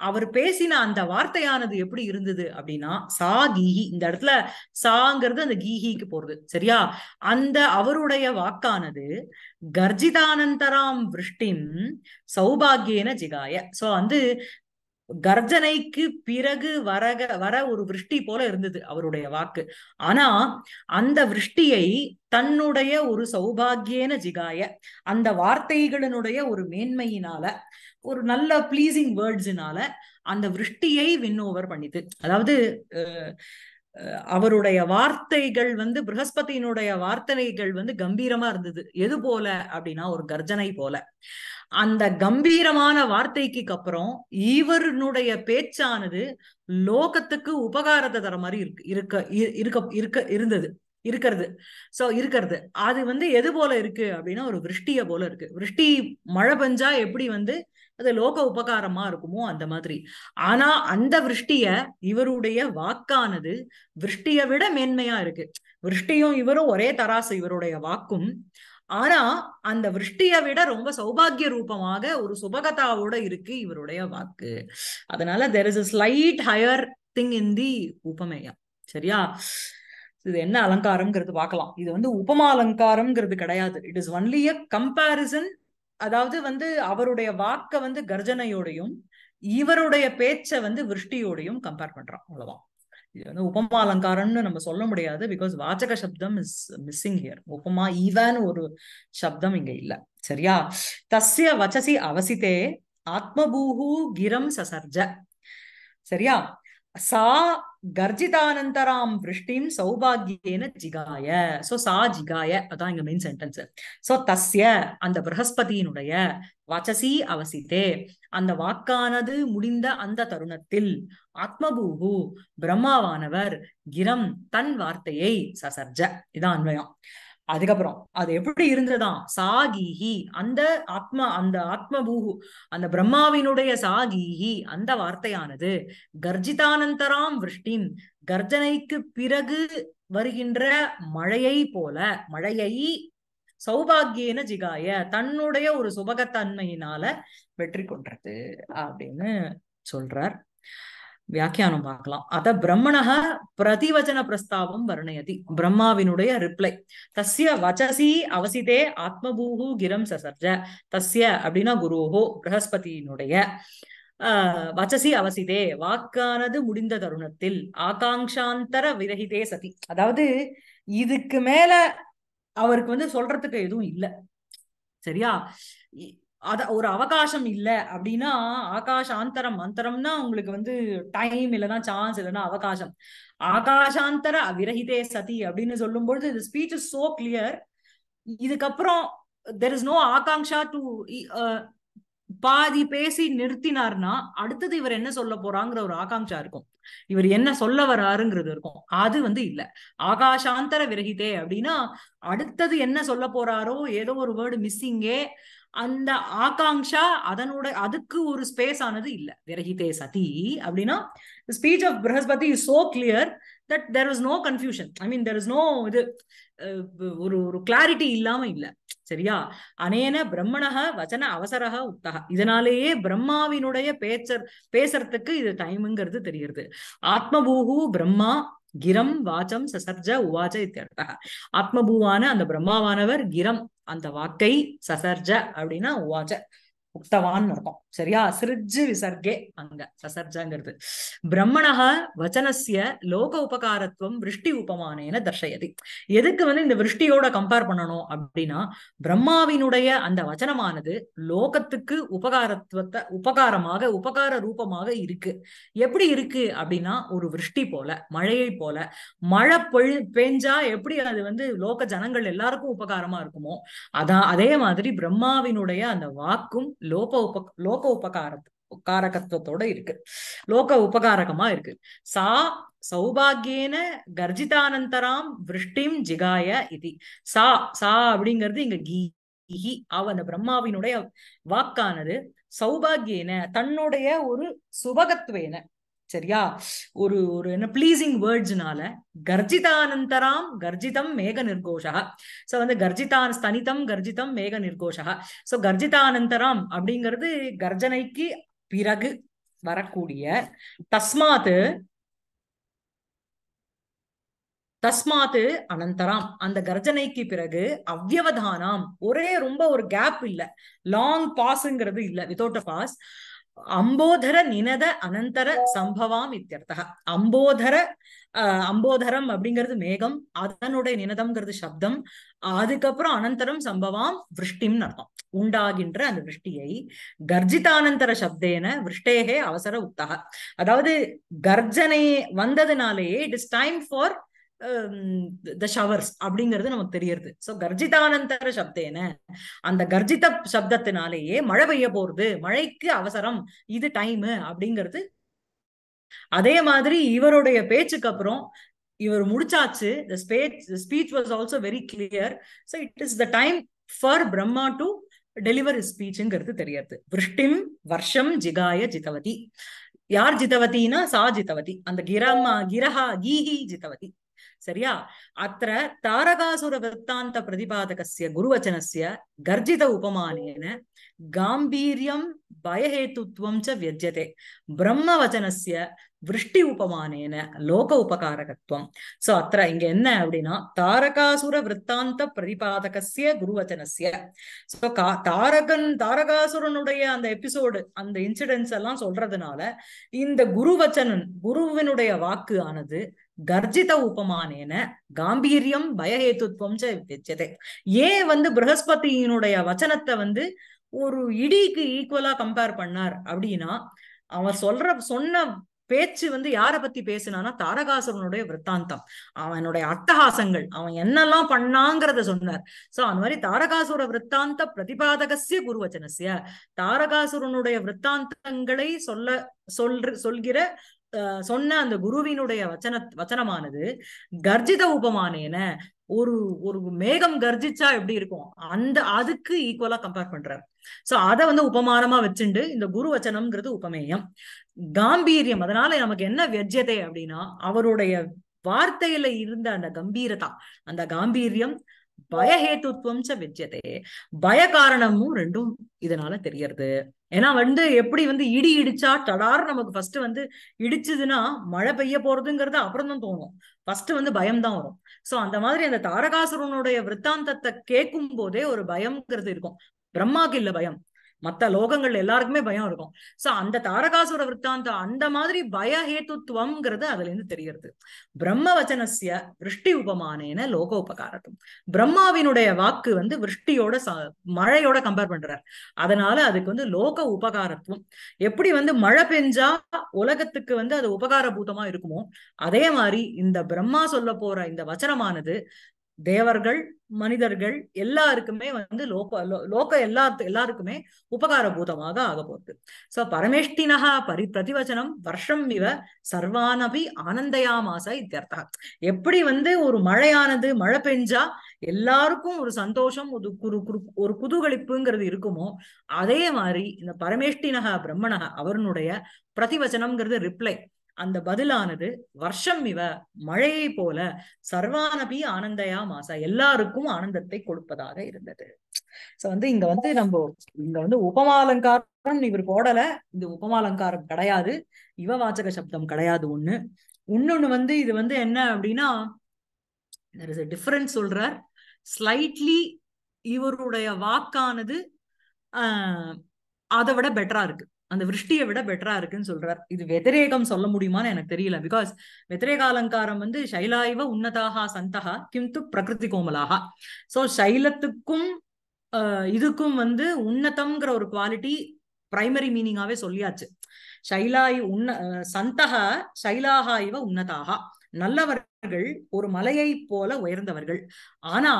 அவர் பேசின அந்த வார்த்தையானது எப்படி இருந்தது அப்படின்னா சா கீஹி இந்த இடத்துல சாங்கிறது அந்த கீஹிக்கு போறது சரியா அந்த அவருடைய வாக்கானது கர்ஜிதானந்தராம் விருஷ்டின் சௌபாகியன ஜிகாய சோ வந்து கர்ஜனைக்கு பிறகு வரக வர ஒரு விருஷ்டி போல இருந்தது அவருடைய வாக்கு ஆனா அந்த விருஷ்டியை தன்னுடைய ஒரு சௌபாகியன ஜிகாய அந்த வார்த்தைகளினுடைய ஒரு மேன்மையினால ஒரு நல்ல பிளீசிங் வேர்ட்ஸினால அந்த விருஷ்டியை வின் ஓவர் பண்ணிது அதாவது அவருடைய வார்த்தைகள் வந்து பிரகஸ்பதியினுடைய வார்த்தைகள் வந்து கம்பீரமா இருந்தது எது போல அப்படின்னா ஒரு கர்ஜனை போல அந்த கம்பீரமான வார்த்தைக்கு அப்புறம் இவருடைய பேச்சானது லோகத்துக்கு உபகாரத்தை தர மாதிரி இருக்கு இருக்க இருக்க இருக்க இருந்தது இருக்கிறது சோ இருக்கிறது அது வந்து எது போல இருக்கு அப்படின்னா ஒரு விருஷ்டிய போல இருக்கு விருஷ்டி மழை பெஞ்சா எப்படி வந்து அது லோக உபகாரமா இருக்குமோ அந்த மாதிரி ஆனா அந்த விருஷ்டிய இவருடைய வாக்கானது விருஷ்டிய விட மேன்மையா இருக்கு விருஷ்டியும் இவரும் ஒரே தராசு இவருடைய வாக்கும் ஆனா அந்த விருஷ்டிய விட ரொம்ப சௌபாகிய ரூபமாக ஒரு சுபகதாவோட இருக்கு இவருடைய வாக்கு அதனால there is a slight higher thing in the உபமேயா சரியா இது என்ன அலங்காரம்ங்கிறது பார்க்கலாம் இது வந்து உபமா அலங்காரம்ங்கிறது கிடையாது it is only a comparison அதாவது வந்து அவருடைய வாக்க வந்து கர்ஜனையோடையும் இவருடைய பேச்சை வந்து விருஷ்டியோடையும் கம்பேர் பண்றான் அவ்வளவுதான் இது வந்து உபமா அலங்காரம்னு நம்ம சொல்ல முடியாது பிகாஸ் வாச்சக சப்தம் இஸ் மிஸ்ஸிங் ஹியர் உபமா ஈவான் ஒரு சப்தம் இங்க இல்ல சரியா தஸ்ய வச்சசி அவசித்தே ஆத்மபூஹூ கிரம் சசர்ஜ சரியா சா கர்ஜிதானந்தராம் விருஷ்டிம் சௌபாகியேன ஜிகாய சோ சா ஜிகாய அதான் இங்க மெயின் சென்டென்ஸ் சோ தஸ்ய அந்த பிரகஸ்பதியினுடைய வச்சசி அவசித்தே அந்த வாக்கானது முடிந்த அந்த தருணத்தில் ஆத்மபூகு பிரம்மாவானவர் கிரம் தன் வார்த்தையை சசர்ஜ இதான் அன்வயம் அதுக்கப்புறம் அது எப்படி இருந்ததா சாகிஹி அந்த ஆத்மா அந்த ஆத்மபூஹு அந்த பிரம்மாவினுடைய சாகிஹி அந்த வார்த்தையானது கர்ஜிதானந்தராம் விருஷ்டின் கர்ஜனைக்கு பிறகு வருகின்ற மழையை போல மழையை சௌபாகியன ஜிகாய தன்னுடைய ஒரு சுபகத்தன்மையினால வெற்றி கொன்றது அப்படின்னு சொல்றார் வியாக்கியானம் பார்க்கலாம் அத பிரம்மணக பிரதிவச்சன பிரஸ்தாபம் வர்ணயதி பிரம்மாவினுடைய ரிப்ளை தஸ்ய வச்சசி அவசிதே ஆத்மபூஹு கிரம் சசர்ஜ தஸ்ய அப்படின்னா குருஹோ பிரகஸ்பதியினுடைய வச்சசி அவசிதே வாக்கானது முடிந்த தருணத்தில் ஆகாங்ஷாந்தர விரகிதே சதி அதாவது இதுக்கு மேல அவருக்கு வந்து சொல்றதுக்கு எதுவும் இல்லை சரியா அத ஒரு அவகாசம் இல்ல அப்படின்னா ஆகாஷாந்தரம் மந்திரம்னா உங்களுக்கு வந்து டைம் இல்லதான் சான்ஸ் இல்லைன்னா அவகாசம் ஆகாஷாந்தர விரகிதே சதி அப்படின்னு சொல்லும் பொழுது இந்த ஸ்பீச் இஸ் சோ கிளியர் இதுக்கப்புறம் தெர் இஸ் நோ ஆகாங்ஷா டு பாதி பேசி நிறுத்தினார்னா அடுத்தது இவர் என்ன சொல்ல போறாங்கிற ஒரு ஆகாங்ஷா இருக்கும் இவர் என்ன சொல்ல வராருங்கிறது இருக்கும் அது வந்து இல்ல ஆகாஷாந்தர விரகிதே அப்படின்னா அடுத்தது என்ன சொல்ல போறாரோ ஏதோ ஒரு வேர்டு மிஸ்ஸிங்கே அந்த ஆகாங்ஷா அதனோட அதுக்கு ஒரு ஸ்பேஸ் ஆனது இல்ல விரகிதே சதி அப்படின்னா speech of Brihaspati is so clear that there is no confusion I mean there is no இது ஒரு ஒரு கிளாரிட்டி இல்லாம இல்ல சரியா அனேன பிரம்மணக வச்சன அவசரக உத்தக இதனாலேயே பிரம்மாவினுடைய பேச்சர் பேசுறதுக்கு இது டைமுங்கிறது தெரியுது ஆத்மபூகு பிரம்மா கிரம் வாச்சம் சசர்ஜ உவாச்ச இத்தியர்த்தக ஆத்மபூவான அந்த பிரம்மாவானவர் கிரம் அந்த வாக்கை சசர்ஜ அப்படின்னா உவாச்ச உக்தவான் இருக்கும் சரியா சிருஜு விசர்கே அங்க சசர்ஜாங்கிறது பிரம்மணக வச்சனசிய லோக உபகாரத்துவம் விருஷ்டி உபமானேன தர்ஷயதி எதுக்கு வந்து இந்த விருஷ்டியோட கம்பேர் பண்ணணும் அப்படின்னா பிரம்மாவினுடைய அந்த வச்சனமானது லோகத்துக்கு உபகாரத்துவத்தை உபகாரமாக உபகார ரூபமாக இருக்கு எப்படி இருக்கு அப்படின்னா ஒரு விருஷ்டி போல மழையை போல மழை பொழு பெஞ்சா எப்படி அது வந்து லோக ஜனங்கள் எல்லாருக்கும் உபகாரமா இருக்குமோ அதான் அதே மாதிரி பிரம்மாவினுடைய அந்த வாக்கும் லோக உப லோக உபகாரத்து காரகத்துவத்தோட இருக்கு லோக உபகாரகமா இருக்கு சா சௌபாகியேன கர்ஜிதானந்தராம் விருஷ்டிம் ஜிகாய இது சா சா அப்படிங்கிறது இங்க கீஹி அவ அந்த பிரம்மாவினுடைய வாக்கானது சௌபாகியன தன்னுடைய ஒரு சுபகத்துவேன சரியா ஒரு ஒரு என்ன பிளீசிங் வேர்ட்ஸ்னால கர்ஜிதானந்தராம் கர்ஜிதம் மேக நிர்கோஷா சோ வந்து கர்ஜிதான் ஸ்தனிதம் கர்ஜிதம் மேக நிர்கோஷா சோ கர்ஜிதானந்தராம் அப்படிங்கிறது கர்ஜனைக்கு பிறகு வரக்கூடிய தஸ்மாத்து தஸ்மாத்து அனந்தராம் அந்த கர்ஜனைக்கு பிறகு அவ்வயவதானாம் ஒரே ரொம்ப ஒரு கேப் இல்லை லாங் பாஸ்ங்கிறது இல்லை வித்தவுட் அ பாஸ் அம்போதர நினத அனந்தர சம்பவாம் இத்தியர்த்தக அம்போதர அஹ் அம்போதரம் அப்படிங்கிறது மேகம் அதனுடைய நினதம்ங்கிறது சப்தம் அதுக்கப்புறம் அனந்தரம் சம்பவாம் விருஷ்டிம்னு அர்த்தம் உண்டாகின்ற அந்த விருஷ்டியை கர்ஜிதானந்தர சப்தேன விருஷ்டேகே அவசர உத்தக அதாவது கர்ஜனை வந்ததுனாலேயே it is time for the showers அப்படிங்கிறது நமக்கு தெரியறது சோ கர்ஜிதானந்தர சப்தேன அந்த கர்ஜித சப்தத்தினாலேயே மழை பெய்ய போறது மழைக்கு அவசரம் இது டைம் அப்படிங்கிறது அதே மாதிரி இவருடைய பேச்சுக்கு அப்புறம் இவர் முடிச்சாச்சு speech was also very clear so it is the time for Brahma to deliver ஸ்பீச்ங்கிறது தெரியாது விருஷ்டிம் வருஷம் ஜிகாய ஜிதவதி யார் ஜிதவதினா சா ஜிதவதி அந்த கிரமா கிரஹா கீஹி ஜிதவதி சரியா அத்த தாரகாசுர விற்த்தாந்த பிரதிபாதகசிய குருவச்சனசிய கர்ஜித உபமானேன காம்பீரியம் பயஹேத்துவம் ச பிரம்மவச்சனசிய விருஷ்டி உபமானேன லோக உபகாரகத்துவம் சோ அத்த இங்க என்ன அப்படின்னா தாரகாசுர விற்த்தாந்த பிரதிபாதகசிய குருவச்சனசிய சோ கா தாரகன் தாரகாசுரனுடைய அந்த எபிசோடு அந்த இன்சிடென்ட்ஸ் எல்லாம் சொல்றதுனால இந்த குருவச்சனன் குருவினுடைய வாக்கு ஆனது கர்ஜித உபமானேன காம்பீரியம் பயஹேத்துவம் வித்தியதே ஏன் வந்து பிரகஸ்பதியினுடைய வச்சனத்தை வந்து ஒரு இடிக்கு ஈக்குவலா கம்பேர் பண்ணார் அப்படின்னா அவர் சொல்ற சொன்ன பேச்சு வந்து யார பத்தி பேசினானா தாரகாசுரனுடைய விற்த்தாந்தம் அவனுடைய அட்டகாசங்கள் அவன் என்னெல்லாம் பண்ணாங்கிறத சொன்னார் சோ அந்த மாதிரி தாரகாசுர விற்த்தாந்த பிரதிபாதகசிய குருவச்சனசிய தாரகாசுரனுடைய விற்த்தாந்தங்களை சொல்ல சொல்ற சொல்கிற சொன்ன அந்த குருவினுடைய வச்சன வச்சனமானது கர்ஜித உபமானேன ஒரு ஒரு மேகம் கர்ஜிச்சா எப்படி இருக்கும் அந்த அதுக்கு ஈக்குவலா கம்பேர் பண்றாரு சோ அதை வந்து உபமானமா வச்சுண்டு இந்த குரு வச்சனம்ங்கிறது உபமேயம் காம்பீரியம் அதனால நமக்கு என்ன வெஜ்ஜதை அப்படின்னா அவருடைய வார்த்தையில இருந்த அந்த கம்பீரதா அந்த காம்பீரியம் பயஹேத்துவம் ச விஜயதே பய காரணமும் ரெண்டும் இதனால தெரியறது ஏன்னா வந்து எப்படி வந்து இடி இடிச்சா தடார் நமக்கு ஃபர்ஸ்ட் வந்து இடிச்சதுன்னா மழை பெய்ய போறதுங்கிறது அப்புறம் தான் தோணும் ஃபர்ஸ்ட் வந்து பயம் தான் வரும் சோ அந்த மாதிரி அந்த தாரகாசுரனுடைய விற்த்தாந்தத்தை கேட்கும் போதே ஒரு பயம்ங்கிறது இருக்கும் பிரம்மாக்கு இல்ல பயம் மத்த லோகங்கள் எல்லாருக்குமே பயம் இருக்கும் சோ அந்த தாரகாசுர விற்த்தாந்தம் அந்த மாதிரி பயஹேத்துவம்ங்கிறது அதுல இருந்து தெரியறது பிரம்ம வச்சனசிய விருஷ்டி உபமானேன லோக உபகாரத்தும் பிரம்மாவினுடைய வாக்கு வந்து விருஷ்டியோட மழையோட கம்பேர் பண்றார் அதனால அதுக்கு வந்து லோக உபகாரத்துவம் எப்படி வந்து மழை பெஞ்சா உலகத்துக்கு வந்து அது பூதமா இருக்குமோ அதே மாதிரி இந்த பிரம்மா சொல்ல போற இந்த வச்சனமானது தேவர்கள் மனிதர்கள் எல்லாருக்குமே வந்து லோக லோக எல்லா எல்லாருக்குமே உபகாரபூதமாக ஆக போகுது சோ பரமேஷ்டினகா பரி பிரதிவச்சனம் வருஷம் இவ சர்வானபி ஆனந்தயாமாசா இத்தியர்த்தா எப்படி வந்து ஒரு மழையானது மழை பெஞ்சா எல்லாருக்கும் ஒரு சந்தோஷம் ஒரு குரு குரு ஒரு குதூகலிப்புங்கிறது இருக்குமோ அதே மாதிரி இந்த பரமேஷ்டினகா பிரம்மணகா அவருடைய பிரதிவச்சனம்ங்கிறது ரிப்ளை அந்த பதிலானது வருஷம் இவ மழையை போல சர்வானபி ஆனந்தயா மாசா எல்லாருக்கும் ஆனந்தத்தை கொடுப்பதாக இருந்தது சோ வந்து இங்க வந்து நம்ம இங்க வந்து உபமாலங்காரம் இவர் போடல இந்த உபமாலங்காரம் கிடையாது இவ வாச்சக சப்தம் கிடையாது ஒண்ணு இன்னொன்னு வந்து இது வந்து என்ன அப்படின்னா டிஃபரன்ஸ் சொல்றார் ஸ்லைட்லி இவருடைய வாக்கானது ஆஹ் அதை விட பெட்டரா இருக்கு அந்த விருஷ்டியை விட பெட்டரா இருக்குன்னு சொல்றார் இது வெதிரேகம் சொல்ல முடியுமான்னு எனக்கு தெரியல பிகாஸ் வெதிரேக அலங்காரம் வந்து சைலாய்வ உன்னதாக சந்தகா கிம்து பிரகிருதி கோமலாக சோ சைலத்துக்கும் இதுக்கும் வந்து உன்னதம்ங்கிற ஒரு குவாலிட்டி பிரைமரி மீனிங்காவே சொல்லியாச்சு சைலாய் உன்ன சந்தகா சைலாக இவ நல்லவர்கள் ஒரு மலையை போல உயர்ந்தவர்கள் ஆனா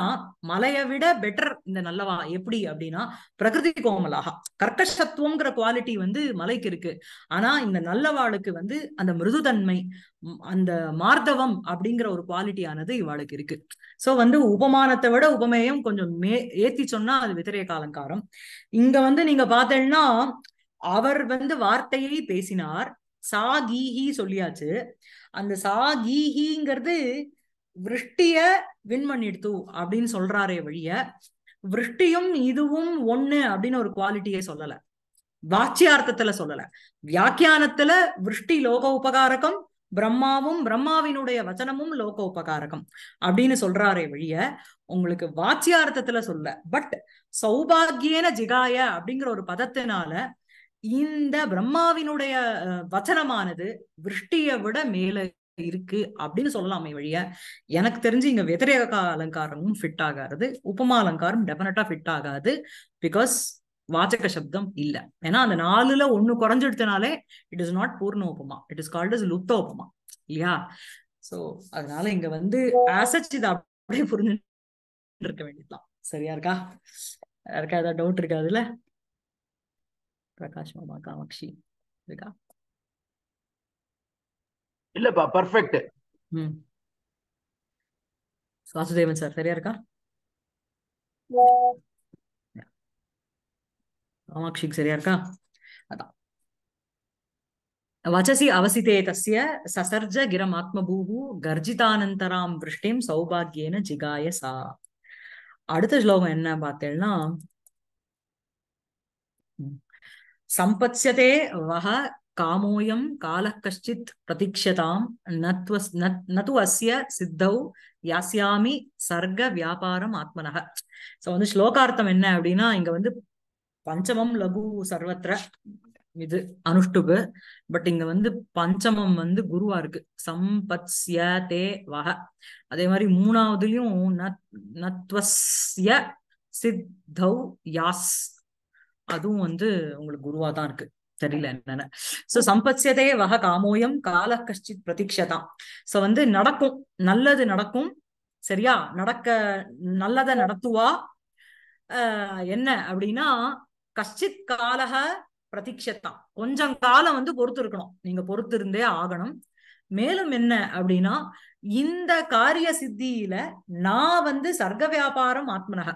மலையை விட பெட்டர் இந்த நல்லவா எப்படி அப்படின்னா பிரகிருதி கோமலாக கர்க்கசத்துவங்கிற குவாலிட்டி வந்து மலைக்கு இருக்கு ஆனா இந்த நல்லவாளுக்கு வந்து அந்த மிருதுதன்மை அந்த மார்தவம் அப்படிங்கிற ஒரு குவாலிட்டி ஆனது இவாளுக்கு இருக்கு சோ வந்து உபமானத்தை விட உபமேயம் கொஞ்சம் மே ஏத்தி சொன்னா அது வித்திரைய காலங்காரம் இங்க வந்து நீங்க பார்த்தேன்னா அவர் வந்து வார்த்தையை பேசினார் சா கீஹி சொல்லியாச்சு அந்த சா கீஹிங்கிறது விருஷ்டிய வின் அப்படின்னு சொல்றாரே வழிய விருஷ்டியும் இதுவும் ஒண்ணு அப்படின்னு ஒரு குவாலிட்டியை சொல்லல வாச்சியார்த்தத்துல சொல்லல வியாக்கியானத்துல விருஷ்டி லோக உபகாரகம் பிரம்மாவும் பிரம்மாவினுடைய வச்சனமும் லோக உபகாரகம் அப்படின்னு சொல்றாரே வழிய உங்களுக்கு வாச்சியார்த்தத்துல சொல்ல பட் சௌபாகியன ஜிகாய அப்படிங்கிற ஒரு பதத்தினால இந்த பிரம்மாவினுடைய வச்சனமானது விருஷ்டியை விட மேல இருக்கு அப்படின்னு சொல்லலாமே வழிய எனக்கு தெரிஞ்சு இங்க வெதிரேக அலங்காரமும் ஃபிட் ஆகாது உபமா அலங்காரம் டெபினட்டா ஃபிட் ஆகாது பிகாஸ் வாச்சக சப்தம் இல்ல ஏன்னா அந்த நாலுல ஒண்ணு குறைஞ்செடுத்தனாலே இட் இஸ் நாட் பூர்ண உபமா இட் இஸ் கால்ட் இஸ் லுத்த உபமா இல்லையா சோ அதனால இங்க வந்து ஆசச் இது அப்படியே புரிஞ்சு இருக்க வேண்டியதுதான் சரியா இருக்கா இருக்கா ஏதாவது டவுட் இருக்காதுல்ல பிரகாஷ் இருக்கா இல்லப்பா பர்ஃபெக்ட் ம் வாசுதேவன் சார் சரியா இருக்கா காமாட்சிக்கு சரியா இருக்கா அதான் வச்சசி அவசித்தே தசிய சசர்ஜ கிரம் ஆத்மபூஹு கர்ஜிதானந்தராம் விருஷ்டிம் சௌபாகியன ஜிகாய சா அடுத்த ஸ்லோகம் என்ன பார்த்தேன்னா சம்பத்யதே வஹ காமோயம் கால கஷ்டித் பிரதீட்சதாம் நது அஸ்ய சித்தௌ யாசியாமி சர்க்க வியாபாரம் ஆத்மனக சோ வந்து ஸ்லோகார்த்தம் என்ன அப்படின்னா இங்க வந்து பஞ்சமம் லகு சர்வத்திர இது அனுஷ்டுபு பட் இங்க வந்து பஞ்சமம் வந்து குருவா இருக்கு சம்பத்ய தே வக அதே மாதிரி மூணாவதுலயும் நத்வஸ்ய சித்தௌ யாஸ் அதுவும் வந்து உங்களுக்கு குருவா தான் இருக்கு தெரியல என்னன்னு சோ சம்பத்யதே வக காமோயம் கால கஷ்டித் பிரதீட்சதாம் சோ வந்து நடக்கும் நல்லது நடக்கும் சரியா நடக்க நல்லத நடத்துவா என்ன அப்படின்னா கஷ்டித் காலக பிரதீட்சத்தான் கொஞ்சம் காலம் வந்து பொறுத்து இருக்கணும் நீங்க பொறுத்து இருந்தே ஆகணும் மேலும் என்ன அப்படின்னா இந்த காரிய சித்தியில நான் வந்து சர்க்க வியாபாரம் ஆத்மனக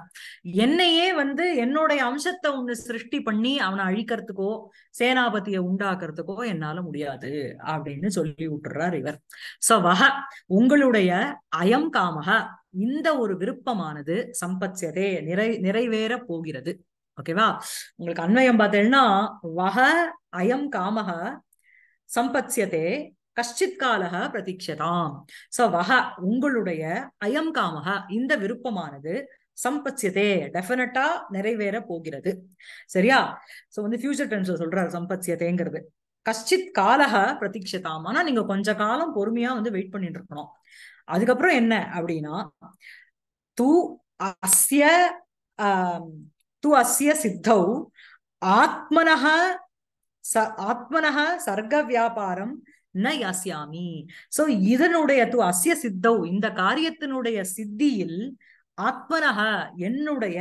என்னையே வந்து என்னுடைய அம்சத்தை ஒண்ணு சிருஷ்டி பண்ணி அவனை அழிக்கிறதுக்கோ சேனாபதியை உண்டாக்குறதுக்கோ என்னால முடியாது அப்படின்னு சொல்லி விட்டுறார் இவர் சோ வக உங்களுடைய அயம் காமக இந்த ஒரு விருப்பமானது சம்பத்சதே நிறை நிறைவேற போகிறது ஓகேவா உங்களுக்கு அன்வயம் பார்த்தேன்னா வக அயம் காமக சம்பத்சியதே கஷ்டித் காலக பிரதீட்சதாம் சோ வஹ உங்களுடைய அயம் காமக இந்த விருப்பமானது சம்பத்யதே டெஃபினட்டா நிறைவேற போகிறது சரியா சோ வந்து ஃபியூச்சர் டென்ஸ் சொல்றாரு சம்பத்தியதேங்கிறது கஷ்டித் காலக பிரதீட்சதாம் ஆனா நீங்க கொஞ்ச காலம் பொறுமையா வந்து வெயிட் பண்ணிட்டு இருக்கணும் அதுக்கப்புறம் என்ன அப்படின்னா தூ அஸ்ய தூ அஸ்ய சித்தௌ ஆத்மனக ச ஆத்மனக சர்க்க வியாபாரம் ந யாசியாமி சோ இதனுடைய து அசிய சித்தௌ இந்த காரியத்தினுடைய சித்தியில் ஆத்மனக என்னுடைய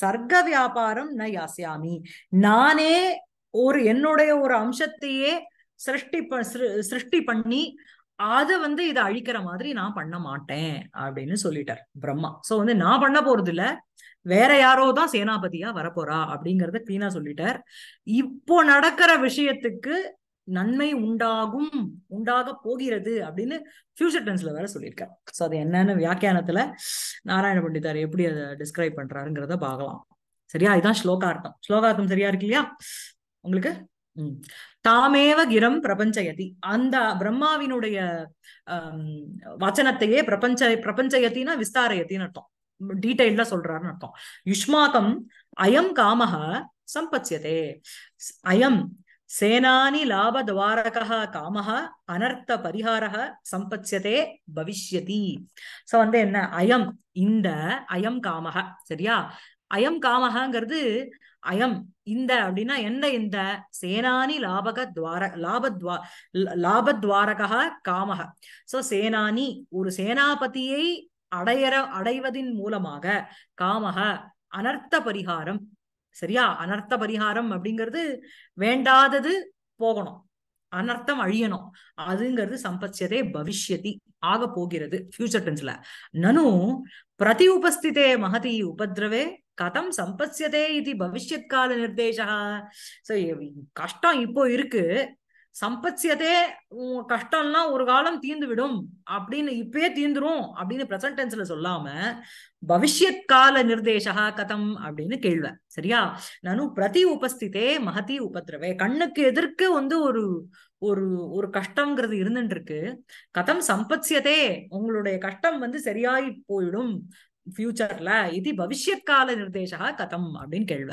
சர்க்க வியாபாரம் ந யாசியாமி நானே ஒரு என்னுடைய ஒரு அம்சத்தையே சிருஷ்டி சிருஷ்டி பண்ணி அத வந்து இதை அழிக்கிற மாதிரி நான் பண்ண மாட்டேன் அப்படின்னு சொல்லிட்டார் பிரம்மா சோ வந்து நான் பண்ண போறது இல்ல வேற யாரோ தான் சேனாபதியா வரப்போறா அப்படிங்கறத கிளீனா சொல்லிட்டார் இப்போ நடக்கிற விஷயத்துக்கு நன்மை உண்டாகும் உண்டாக போகிறது அப்படின்னு ஃபியூச்சர் டென்ஸ்ல வேற சொல்லியிருக்காரு ஸோ அது என்னன்னு வியாக்கியானத்துல நாராயண பண்டிதார் எப்படி அதை டிஸ்கிரைப் பண்றாருங்கிறத பார்க்கலாம் சரியா இதுதான் ஸ்லோகார்த்தம் ஸ்லோகார்த்தம் சரியா இருக்கு இல்லையா உங்களுக்கு தாமேவ கிரம் பிரபஞ்சயதி அந்த பிரம்மாவினுடைய வச்சனத்தையே பிரபஞ்ச பிரபஞ்சயத்தினா விஸ்தாரயத்தின்னு அர்த்தம் டீடைல்டா சொல்றாருன்னு அர்த்தம் யுஷ்மாக்கம் அயம் காமக சம்பத்யதே அயம் சேனானி லாபத்வாரகா காமஹா அனர்த்த பரிகாரக சம்பத்யதே பவிஷ்யதி சோ வந்து என்ன அயம் இந்த அயம் காமக சரியா அயம் காமகங்கிறது அயம் இந்த அப்படின்னா என்ன இந்த சேனானி லாபக துவார லாபத்வா லாபத்வாரகா காமக சோ சேனானி ஒரு சேனாபதியை அடையற அடைவதின் மூலமாக காமக அனர்த்த பரிகாரம் சரியா அனர்த்த பரிகாரம் அப்படிங்கிறது வேண்டாதது போகணும் அனர்த்தம் அழியணும் அதுங்கிறது சம்பத்யதே பவிஷ்யதி ஆக போகிறது ஃபியூச்சர் டென்ஸ்ல நனு பிரதி உபஸ்திதே மகதி உபதிரவே கதம் சம்பத்யதே இது பவிஷ்யத் கால நிர்தேசா கஷ்டம் இப்போ இருக்கு சம்பத்தியதே கஷ்டம்லாம் ஒரு காலம் தீர்ந்து விடும் அப்படின்னு இப்பயே தீர்ந்துரும் அப்படின்னு பிரசன்ட் டென்ஸ்ல சொல்லாம பவிஷ்யத் கால நிர்தேசா கதம் அப்படின்னு கேள்வ சரியா நானும் பிரதி உபஸ்திதே மகதி உபத்ரவே கண்ணுக்கு எதிர்க்க வந்து ஒரு ஒரு ஒரு கஷ்டம்ங்கிறது இருந்துட்டு இருக்கு கதம் சம்பத்சியதே உங்களுடைய கஷ்டம் வந்து சரியாயி போயிடும் ஃபியூச்சர்ல இது பவிஷ்யத் கால நிர்தேசா கதம் அப்படின்னு கேள்வ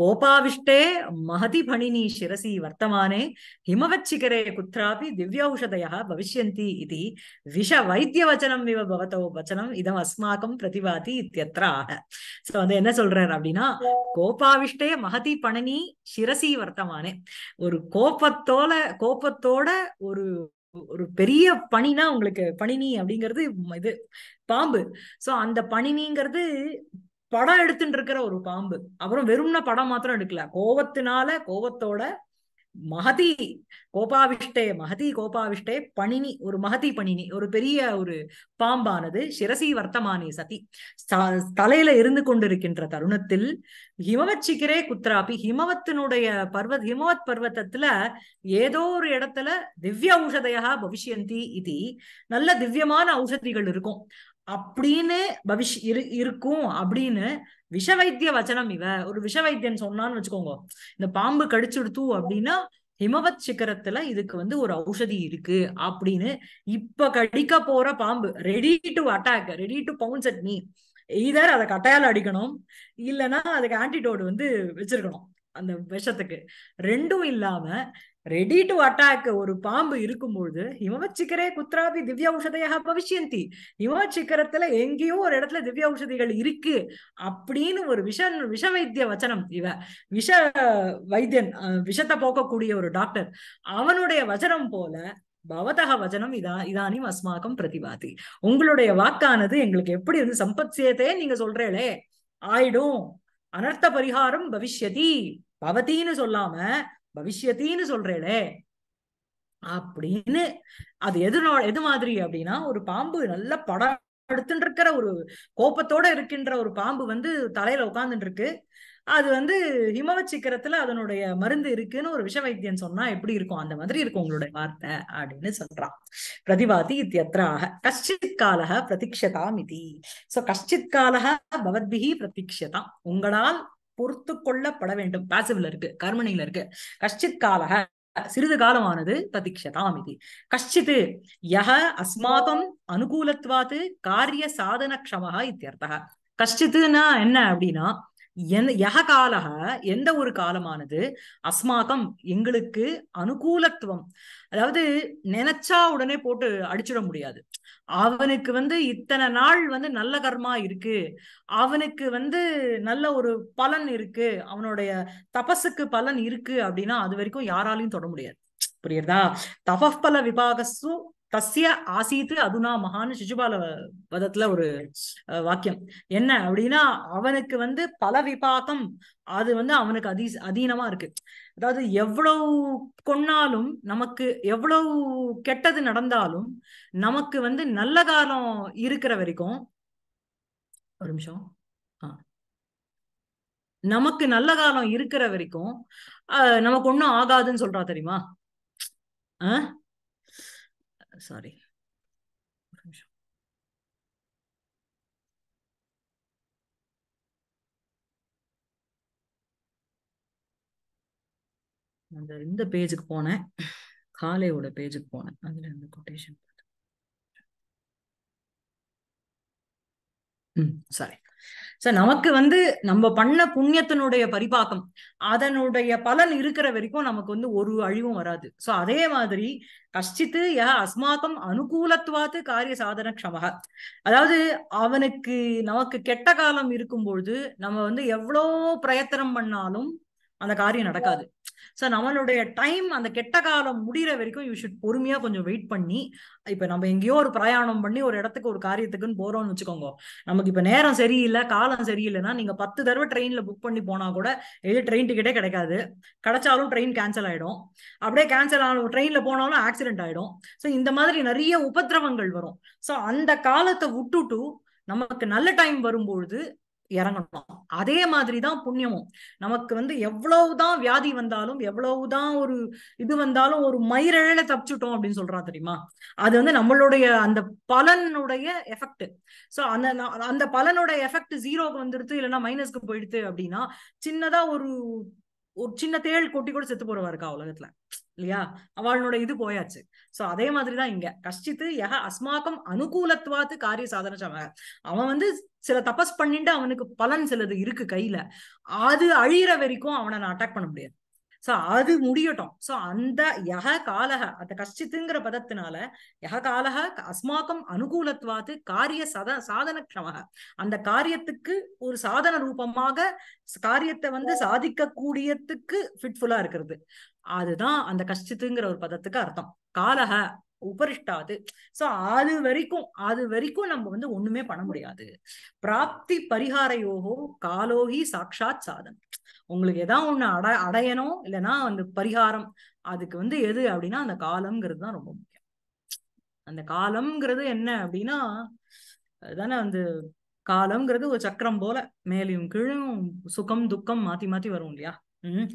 கோபாவிஷ்டே மகதி பணினி சிரசி வர்த்தமானே ஹிமவச்சிகரே குத்ராபி திவ்யௌஷதய பவிஷ்யந்தி இது விஷ வச்சனம் இவ பவத்தோ வச்சனம் இதம் அஸ்மாக்கம் பிரதிவாதி இத்தியத்திர சோ வந்து என்ன சொல்றாரு அப்படின்னா கோபாவிஷ்டே மகதி பணினி சிரசி வர்த்தமானே ஒரு கோபத்தோல கோபத்தோட ஒரு ஒரு பெரிய பணினா உங்களுக்கு பணினி அப்படிங்கிறது இது பாம்பு சோ அந்த பணினிங்கிறது படம் எடுத்துட்டு இருக்கிற ஒரு பாம்பு அப்புறம் வெறும்னா படம் மாத்திரம் எடுக்கல கோபத்தினால கோபத்தோட மகதி கோபாவிஷ்டே மகதி கோபாவிஷ்டே பணினி ஒரு மகதி பணினி ஒரு பெரிய ஒரு பாம்பானது சிரசி வர்த்தமானி சதி தலையில இருந்து கொண்டிருக்கின்ற தருணத்தில் ஹிமவச்சிக்கிறே குத்ராபி ஹிமவத்தினுடைய பர்வத் ஹிமவத் பர்வத்தத்துல ஏதோ ஒரு இடத்துல திவ்ய ஔஷதையா பவிஷ்யந்தி இது நல்ல திவ்யமான ஔஷதிகள் இருக்கும் அப்படின்னு பவிஷ் இரு இருக்கும் அப்படின்னு விஷவைத்திய வச்சனம் இவ ஒரு விஷவைத்தியன் சொன்னான்னு வச்சுக்கோங்க இந்த பாம்பு கடிச்சுடுத்து அப்படின்னா ஹிமவத் சிக்கரத்துல இதுக்கு வந்து ஒரு ஔஷதி இருக்கு அப்படின்னு இப்ப கடிக்க போற பாம்பு ready to attack ready to bounce at me either அதை கட்டையால் அடிக்கணும் இல்லைன்னா அதுக்கு ஆன்டிடோடு வந்து வச்சிருக்கணும் அந்த விஷத்துக்கு ரெண்டும் இல்லாம ரெடி டு அட்டாக் ஒரு பாம்பு இருக்கும்பொழுது இமவச்சிக்கரே குத்ராபி திவ்ய ஔஷதையாக பவிஷ்யந்தி இமவச்சிக்கரத்துல எங்கேயோ ஒரு இடத்துல திவ்ய ஔஷதிகள் இருக்கு அப்படின்னு ஒரு விஷ விஷ வைத்திய வச்சனம் இவ விஷ வைத்தியன் விஷத்தை போக்கக்கூடிய ஒரு டாக்டர் அவனுடைய வச்சனம் போல பவதக வச்சனம் இதா இதானி அஸ்மாக்கம் பிரதிவாதி உங்களுடைய வாக்கானது எங்களுக்கு எப்படி வந்து சம்பத் நீங்க சொல்றேளே ஆயிடும் அனர்த்த பரிகாரம் பவிஷ்யதி பவத்தின்னு சொல்லாம பவிஷ்யத்தின்னு சொல்றேனே அப்படின்னு அது எது எது மாதிரி அப்படின்னா ஒரு பாம்பு நல்ல படம் இருக்கிற ஒரு கோபத்தோட இருக்கின்ற ஒரு பாம்பு வந்து தலையில உட்காந்துட்டு இருக்கு அது வந்து ஹிமவ சிக்கரத்துல அதனுடைய மருந்து இருக்குன்னு ஒரு விஷ வைத்தியன் சொன்னா எப்படி இருக்கும் அந்த மாதிரி இருக்கும் உங்களுடைய வார்த்தை அப்படின்னு சொல்றான் பிரதிவாதி இத்தியத்ராக கஷ்டித் காலக பிரதீட்சதாம் இது சோ கஷ்டித் காலக பவத்பிகி பிரதீட்சதாம் உங்களால் பொறுத்து கொள்ளப்பட வேண்டும் பாசிவ்ல இருக்கு கர்மணியில இருக்கு கஷ்டித் கால சிறிது காலமானது பிரதீட்சதாம் இது கஷ்டித் யஹ அஸ்மாகம் அனுகூலத்வாது காரிய சாதன கஷமக இத்தியர்த்தக என்ன அப்படின்னா யக காலக எந்த ஒரு காலமானது அஸ்மாக்கம் எங்களுக்கு அனுகூலத்துவம் அதாவது நினைச்சா உடனே போட்டு அடிச்சிட முடியாது அவனுக்கு வந்து இத்தனை நாள் வந்து நல்ல கர்மா இருக்கு அவனுக்கு வந்து நல்ல ஒரு பலன் இருக்கு அவனுடைய தபசுக்கு பலன் இருக்கு அப்படின்னா அது வரைக்கும் யாராலையும் தொட முடியாது புரியுறதா தபஃபல விபாகசு தஸ்ய ஆசீத்து அதுனா மகான் சிசுபால பதத்துல ஒரு வாக்கியம் என்ன அப்படின்னா அவனுக்கு வந்து பல விபாகம் அது வந்து அவனுக்கு அதி அதீனமா இருக்கு அதாவது எவ்வளவு கொன்னாலும் நமக்கு எவ்வளவு கெட்டது நடந்தாலும் நமக்கு வந்து நல்ல காலம் இருக்கிற வரைக்கும் ஒரு நிமிஷம் நமக்கு நல்ல காலம் இருக்கிற வரைக்கும் நமக்கு ஒன்றும் ஆகாதுன்னு சொல்றா தெரியுமா ஆஹ் சாரி ஒரு நிமிஷம் அந்த இந்த பேஜுக்கு போனேன் காலையோட பேஜுக்கு போனேன் அதுல இருந்து கொட்டேஷன் ம் சாரி சோ நமக்கு வந்து நம்ம பண்ண புண்ணியத்தினுடைய பரிபாக்கம் அதனுடைய பலன் இருக்கிற வரைக்கும் நமக்கு வந்து ஒரு அழிவும் வராது சோ அதே மாதிரி கஷ்டித்து ய அஸ்மாக்கம் அனுகூலத்துவாத்து காரிய சாதன க்ஷமக அதாவது அவனுக்கு நமக்கு கெட்ட காலம் இருக்கும் பொழுது நம்ம வந்து எவ்வளோ பிரயத்தனம் பண்ணாலும் அந்த காரியம் நடக்காது ஸோ நம்மளுடைய டைம் அந்த கெட்ட காலம் முடிகிற வரைக்கும் யூ ஷுட் பொறுமையாக கொஞ்சம் வெயிட் பண்ணி இப்போ நம்ம எங்கேயோ ஒரு பிரயாணம் பண்ணி ஒரு இடத்துக்கு ஒரு காரியத்துக்குன்னு போகிறோம்னு வச்சுக்கோங்க நமக்கு இப்போ நேரம் சரியில்லை காலம் சரியில்லைன்னா நீங்கள் பத்து தடவை ட்ரெயினில் புக் பண்ணி போனால் கூட எது ட்ரெயின் டிக்கெட்டே கிடைக்காது கிடைச்சாலும் ட்ரெயின் கேன்சல் ஆகிடும் அப்படியே கேன்சல் ஆகும் ட்ரெயினில் போனாலும் ஆக்சிடென்ட் ஆகிடும் ஸோ இந்த மாதிரி நிறைய உபதிரவங்கள் வரும் ஸோ அந்த காலத்தை விட்டுட்டு நமக்கு நல்ல டைம் வரும்பொழுது இறங்கணும் அதே மாதிரி தான் புண்ணியமும் நமக்கு வந்து எவ்வளவுதான் வியாதி வந்தாலும் எவ்வளவுதான் ஒரு இது வந்தாலும் ஒரு மயிரழல தப்பிச்சுட்டோம் அப்படின்னு சொல்றான் தெரியுமா அது வந்து நம்மளுடைய அந்த பலனுடைய எஃபெக்ட் சோ அந்த அந்த பலனோட எஃபெக்ட் ஜீரோக்கு வந்துடுது இல்லைன்னா மைனஸ்க்கு போயிடுது அப்படின்னா சின்னதா ஒரு ஒரு சின்ன தேள் கொட்டி கூட செத்து போறவா இருக்கா உலகத்துல இல்லையா அவளோட இது போயாச்சு சோ அதே மாதிரிதான் இங்க கஷ்டித்து யக அஸ்மாக்கம் அனுகூலத்துவாத்து காரிய சாதன சமக அவன் வந்து சில தபஸ் பண்ணிட்டு அவனுக்கு பலன் சிலது இருக்கு கையில அது அழியிற வரைக்கும் அவனை நான் அட்டாக் பண்ண முடியாது சோ அது முடியட்டும் சோ அந்த யக காலக அந்த கஷ்டித்துங்கிற பதத்தினால யக காலக அஸ்மாக்கம் அனுகூலத்துவாது காரிய சத சாதனக்ஷமாக அந்த காரியத்துக்கு ஒரு சாதன ரூபமாக காரியத்தை வந்து சாதிக்க கூடியத்துக்கு ஃபிட்ஃபுல்லா இருக்கிறது அதுதான் அந்த கஷ்டித்துங்கிற ஒரு பதத்துக்கு அர்த்தம் காலக உபரிஷ்டாது சோ அது வரைக்கும் அது வரைக்கும் நம்ம வந்து ஒண்ணுமே பண்ண முடியாது பிராப்தி பரிகார யோகோ காலோகி சாட்சாத் சாதம் உங்களுக்கு எதா ஒண்ணு அட அடையணும் இல்லைன்னா அந்த பரிகாரம் அதுக்கு வந்து எது அப்படின்னா அந்த காலம்ங்கிறது தான் ரொம்ப முக்கியம் அந்த காலம்ங்கிறது என்ன அப்படின்னா அதுதானே அந்த காலம்ங்கிறது ஒரு சக்கரம் போல மேலையும் கீழும் சுகம் துக்கம் மாத்தி மாத்தி வரும் இல்லையா உம்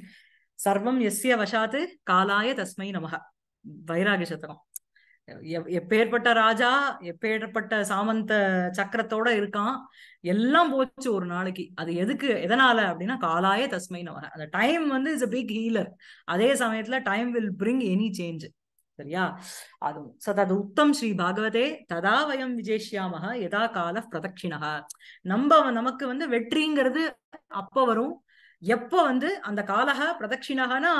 சர்வம் எஸ்ய வசாத்து காலாய தஸ்மை நமக வைராகி சத்திரம் எப்பேற்பட்ட ராஜா எப்பேற்பட்ட சாமந்த சக்கரத்தோட இருக்கான் எல்லாம் போச்சு ஒரு நாளைக்கு அது எதுக்கு எதனால அப்படின்னா காலாய தஸ்மை வர அந்த டைம் வந்து இஸ் அ பிக் ஹீலர் அதே சமயத்துல time will bring any change சரியா அது அது உத்தம் ஸ்ரீ பாகவதே ததா வயம் விஜேஷியாமக எதா கால பிரதட்சிணக நம்ம நமக்கு வந்து வெற்றிங்கிறது அப்ப வரும் எப்ப வந்து அந்த காலக பிரதக்ஷிணகனா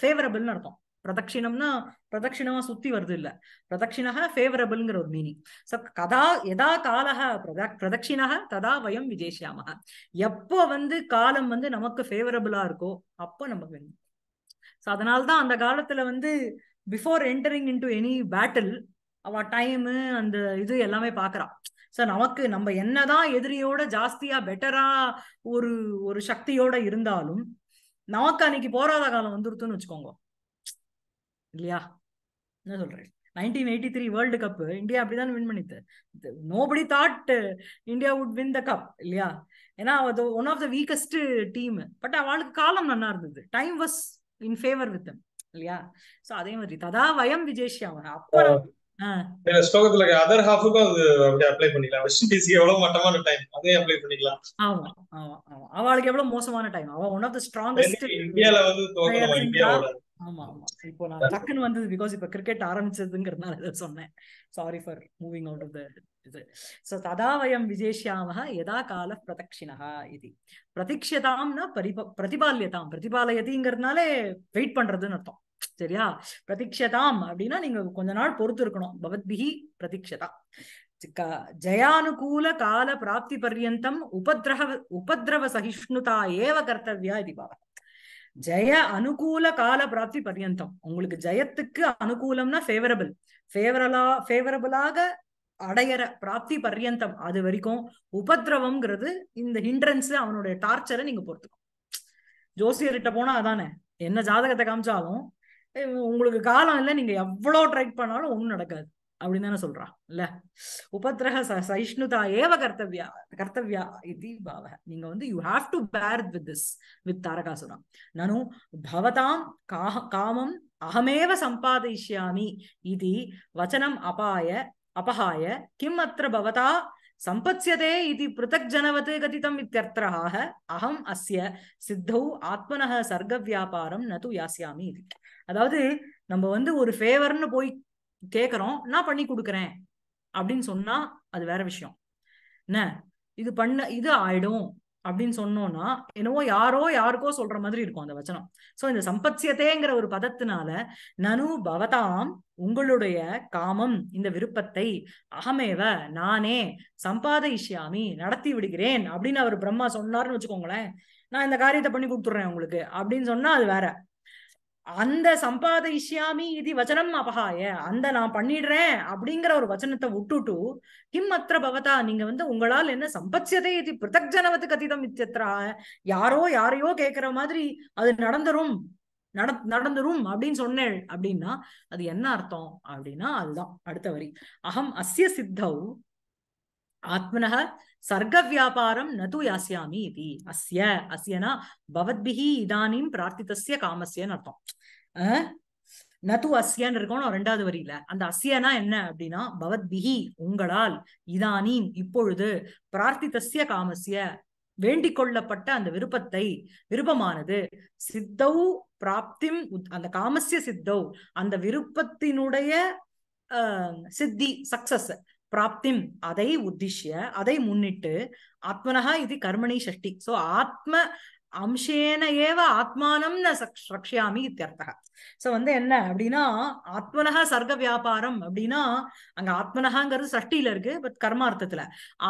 ஃபேவரபிள்னு அர்த்தம் பிரதட்சிணம்னா பிரதட்சிணமா சுத்தி வருது இல்ல பிரதட்சிணா ஃபேவரபிள்ங்கிற ஒரு மீனிங் சோ கதா எதா கால பிரத ததா வயம் விஜேஷியாமக எப்போ வந்து காலம் வந்து நமக்கு ஃபேவரபிளா இருக்கோ அப்போ நம்ம வேணும் சோ அதனால்தான் அந்த காலத்துல வந்து before entering to any battle அவ டைமு அந்த இது எல்லாமே பாக்குறா சோ நமக்கு நம்ம என்னதான் எதிரியோட ஜாஸ்தியா பெட்டரா ஒரு ஒரு சக்தியோட இருந்தாலும் நமக்கு அன்னைக்கு போராத காலம் வந்துருத்துன்னு வச்சுக்கோங்க இல்லையா என்ன சொல்றேன் nineteen eighty three world cup India அப்படிதான் வின் பண்ணித்து nobody thought India would win the cup இல்லையா ஏன்னா அது one of the weakest team but அவளுக்கு காலம் நல்லா இருந்தது time was in favour with இல்லையா சோ அதே மாதிரி ததா வயம் விஜேஷி அவன் அப்போ ஆமா ஆமா ஆமா அவளுக்கு எவ்வளவு மோசமான டைம் அவ ஒன் ஆஃப் தி ஸ்ட்ராங்கஸ்ட் இந்தியால வந்து ஆமா ஆமா இப்போ நான் டக்குன்னு வந்தது பிகாஸ் இப்போ கிரிக்கெட் ஆரம்பிச்சதுங்கிறதுனால இதை சொன்னேன் sorry for moving out of the இது ஸோ ததா வயம் விஜேஷ்யாம யதா கால பிரதட்சிணா இது பிரதீட்சியதாம்னா பரிப பிரதிபால்யதாம் பிரதிபாலயதிங்கிறதுனாலே வெயிட் பண்றதுன்னு அர்த்தம் சரியா பிரதீட்சதாம் அப்படின்னா நீங்க கொஞ்ச நாள் பொறுத்து இருக்கணும் பவத்பிகி பிரதீட்சதா ஜயானுகூல கால பிராப்தி பர்யந்தம் உபதிரவ உபதிரவ சகிஷ்ணுதா ஏவ கர்த்தவியா இது பாவம் ஜெய அனுகூல கால பிராப்தி பரியந்தம் உங்களுக்கு ஜெயத்துக்கு அனுகூலம்னா ஃபேவரபிள் ஃபேவரலா ஃபேவரபிளாக அடையிற பிராப்தி பர்யந்தம் அது வரைக்கும் உபதிரவம்ங்கிறது இந்த ஹிண்ட்ரன்ஸ் அவனுடைய டார்ச்சரை நீங்க பொறுத்துக்கும் ஜோசியர்கிட்ட போனா அதானே என்ன ஜாதகத்தை காமிச்சாலும் உங்களுக்கு காலம் இல்லை நீங்க எவ்வளோ ட்ரை பண்ணாலும் ஒன்றும் நடக்காது அப்படின்னு தானே சொல்றான் இல்ல உபத்ரக சகிஷ்ணுதா ஏவ கர்த்தவியா கர்த்தவியா இது பாவ நீங்க வந்து you have to bear with this with தாரகாசுரம் நனு பவதாம் காமம் அகமேவ சம்பாதிஷ்யாமி இது வச்சனம் அபாய அபஹாய கிம் அத்த பவதா சம்பத்யதே இது பிருத்தக் ஜனவத் கதிதம் இத்தியர்த்தராக அகம் அஸ்ய சித்தௌ ஆத்மனக சர்க்க வியாபாரம் நது யாசியாமி இது அதாவது நம்ம வந்து ஒரு ஃபேவர்னு போய் கேட்குறோம் நான் பண்ணி கொடுக்குறேன் அப்படின்னு சொன்னா அது வேற விஷயம் என்ன இது பண்ண இது ஆயிடும் அப்படின்னு சொன்னோம்னா என்னவோ யாரோ யாருக்கோ சொல்ற மாதிரி இருக்கும் அந்த வச்சனம் சோ இந்த சம்பத்தியத்தேங்கிற ஒரு பதத்தினால நனு பவதாம் உங்களுடைய காமம் இந்த விருப்பத்தை அகமேவ நானே சம்பாதிஷ்யாமி நடத்தி விடுகிறேன் அப்படின்னு அவர் பிரம்மா சொன்னார்னு வச்சுக்கோங்களேன் நான் இந்த காரியத்தை பண்ணி கொடுத்துட்றேன் உங்களுக்கு அப்படின்னு சொன்னா அது வேற அந்த சம்பாதிஷ்யாமி இது வச்சனம் அபகாய அந்த நான் பண்ணிடுறேன் அப்படிங்கிற ஒரு வச்சனத்தை விட்டுட்டு கிம் அத்த பவதா நீங்க வந்து உங்களால் என்ன சம்பத்தியதே இது பிருத்தக் ஜனவத்து கதிதம் இத்தியத்ரா யாரோ யாரையோ கேட்கிற மாதிரி அது நடந்துரும் நட நடந்துரும் அப்படின்னு சொன்னேள் அப்படின்னா அது என்ன அர்த்தம் அப்படின்னா அதுதான் அடுத்த வரி அகம் அஸ்ய சித்தௌ ஆத்மனக சர்க்க வியாபாரம் நது யாசியாமி இது அஸ்ய அஸ்யனா பவத்பிஹி இதானிம் பிரார்த்திதஸ்ய காமஸ்யன்னு அர்த்தம் நது அஸ்யன்னு இருக்கணும் ரெண்டாவது வரியில அந்த அஸ்யனா என்ன அப்படின்னா பவத்பிஹி உங்களால் இதானிம் இப்பொழுது பிரார்த்திதஸ்ய காமஸ்ய வேண்டிக் கொள்ளப்பட்ட அந்த விருப்பத்தை விருப்பமானது சித்தௌ பிராப்திம் அந்த காமசிய சித்தௌ அந்த விருப்பத்தினுடைய சித்தி சக்சஸ் பிராப்திம் அதை உத்திஷ்ய அதை முன்னிட்டு ஆத்மனஹா இது கர்மணி ஷஷ்டி சோ ஆத்ம அம்சேன ஏவ ஆத்மானம் ந சக்ஷாமி இத்தியர்த்தக சோ வந்து என்ன அப்படின்னா ஆத்மனஹா சர்க்க வியாபாரம் அப்படின்னா அங்க ஆத்மனஹாங்கிறது சஷ்டியில இருக்கு பட் கர்மார்த்தத்துல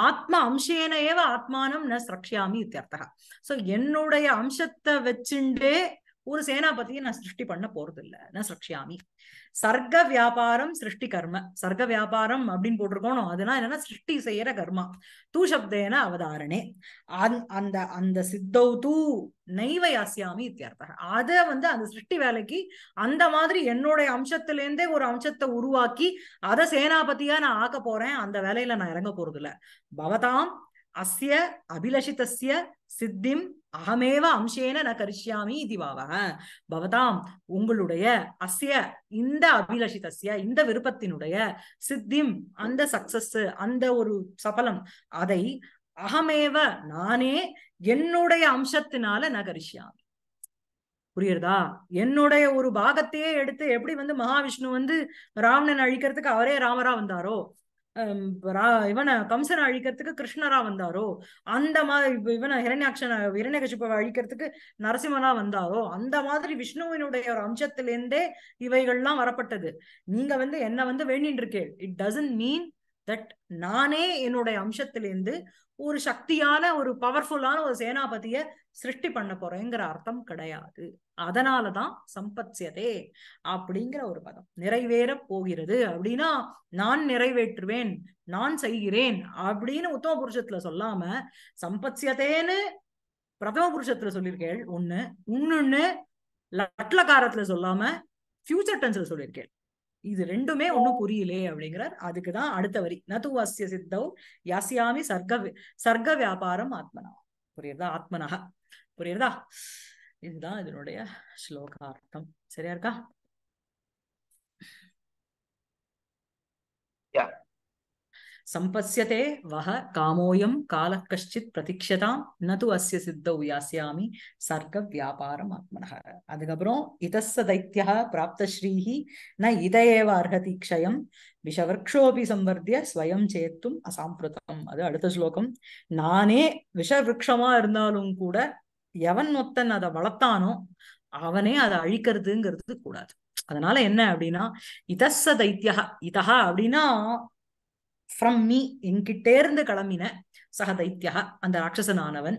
ஆத்ம அம்சேன ஏவ ஆத்மானம் ந சக்ஷாமி இத்தியர்த்தக சோ என்னுடைய அம்சத்தை வச்சுண்டே ஒரு சேனாபதியை நான் சிருஷ்டி பண்ண போறது இல்ல நான் சிருஷ்யாமி சர்க்க வியாபாரம் சிருஷ்டி கர்ம சர்க்க வியாபாரம் அப்படின்னு போட்டிருக்கோணும் அதுனா என்னன்னா சிருஷ்டி செய்யற கர்மா தூ சப்தேன அவதாரணே அந்த அந்த சித்தௌ தூ நைவ யாசியாமி இத்தியர்த்தம் அதை வந்து அந்த சிருஷ்டி வேலைக்கு அந்த மாதிரி என்னுடைய அம்சத்திலேருந்தே ஒரு அம்சத்தை உருவாக்கி அதை சேனாபதியா நான் ஆக்க போறேன் அந்த வேலையில நான் இறங்க போறது இல்ல பவதாம் அஸ்ய அபிலஷிதஸ்ய சித்திம் அகமேவ அம்சேன ந கரிஷ்யாமி இது பவதாம் உங்களுடைய அசிய இந்த அபிலஷிதசிய இந்த விருப்பத்தினுடைய சித்திம் அந்த சக்சஸ் அந்த ஒரு சபலம் அதை அகமேவ நானே என்னுடைய அம்சத்தினால ந கரிஷ்யாமி புரியுறதா என்னுடைய ஒரு பாகத்தையே எடுத்து எப்படி வந்து மகாவிஷ்ணு வந்து ராவணன் அழிக்கிறதுக்கு அவரே ராமரா வந்தாரோ இவனை கம்சனை அழிக்கிறதுக்கு கிருஷ்ணரா வந்தாரோ அந்த மாதிரி இவனை ஹிரண்யாட்சனை ஹிரண்யகசிப்பை அழிக்கிறதுக்கு நரசிம்மனா வந்தாரோ அந்த மாதிரி விஷ்ணுவினுடைய ஒரு அம்சத்திலேருந்தே இவைகள்லாம் வரப்பட்டது நீங்க வந்து என்ன வந்து வேண்டின் இருக்கேன் இட் டசன்ட் மீன் தட் நானே என்னுடைய அம்சத்திலேருந்து ஒரு சக்தியான ஒரு பவர்ஃபுல்லான ஒரு சேனாபதியை சிருஷ்டி பண்ண போறேங்கிற அர்த்தம் கிடையாது அதனாலதான் சம்பத்தியதே அப்படிங்கிற ஒரு பதம் நிறைவேற போகிறது அப்படின்னா நான் நிறைவேற்றுவேன் நான் செய்கிறேன் அப்படின்னு உத்தம புருஷத்துல சொல்லாம சம்பத்தியதேன்னு பிரதம புருஷத்துல சொல்லியிருக்கேன் ஒண்ணு இன்னொன்னு லட்லகாரத்துல சொல்லாம ஃபியூச்சர் டென்ஸ்ல சொல்லியிருக்கேள் இது ரெண்டுமே ஒண்ணும் புரியலே அப்படிங்கிறார் அதுக்குதான் அடுத்த வரி நது வாசிய சித்தௌ யாசியாமி சர்க்க சர்க்க வியாபாரம் ஆத்மனா புரியுதா ஆத்மனகா புரியுறதா இதுதான் இதனுடைய ஸ்லோகார்த்தம் சரியா இருக்கா சம்பசியதே வஹ காமோயம் கால கஷ்டித் பிரதீட்சதாம் நது அஸ்ய சித்தௌ யாசியாமி சர்க்க வியாபாரம் ஆத்மனக அதுக்கப்புறம் இதஸ்ஸ தைத்தியா பிராப்தஸ்ரீஹி ந இதயேவ அர்ஹதி க்ஷயம் விஷவிருக்ஷோபி சம்வர்த்திய ஸ்வயம் சேத்தும் அசாம்பிருதம் அது அடுத்த ஸ்லோகம் நானே விஷவிருக்ஷமா இருந்தாலும் கூட எவன் ஒத்தன் அதை வளர்த்தானோ அவனே அதை அழிக்கிறதுங்கிறது கூடாது அதனால என்ன அப்படின்னா இதச தைத்தியா இதஹா அப்படின்னா ஃப்ரம் மீ என்கிட்டே இருந்து கிளம்பின சக தைத்தியா அந்த ராட்சசனானவன்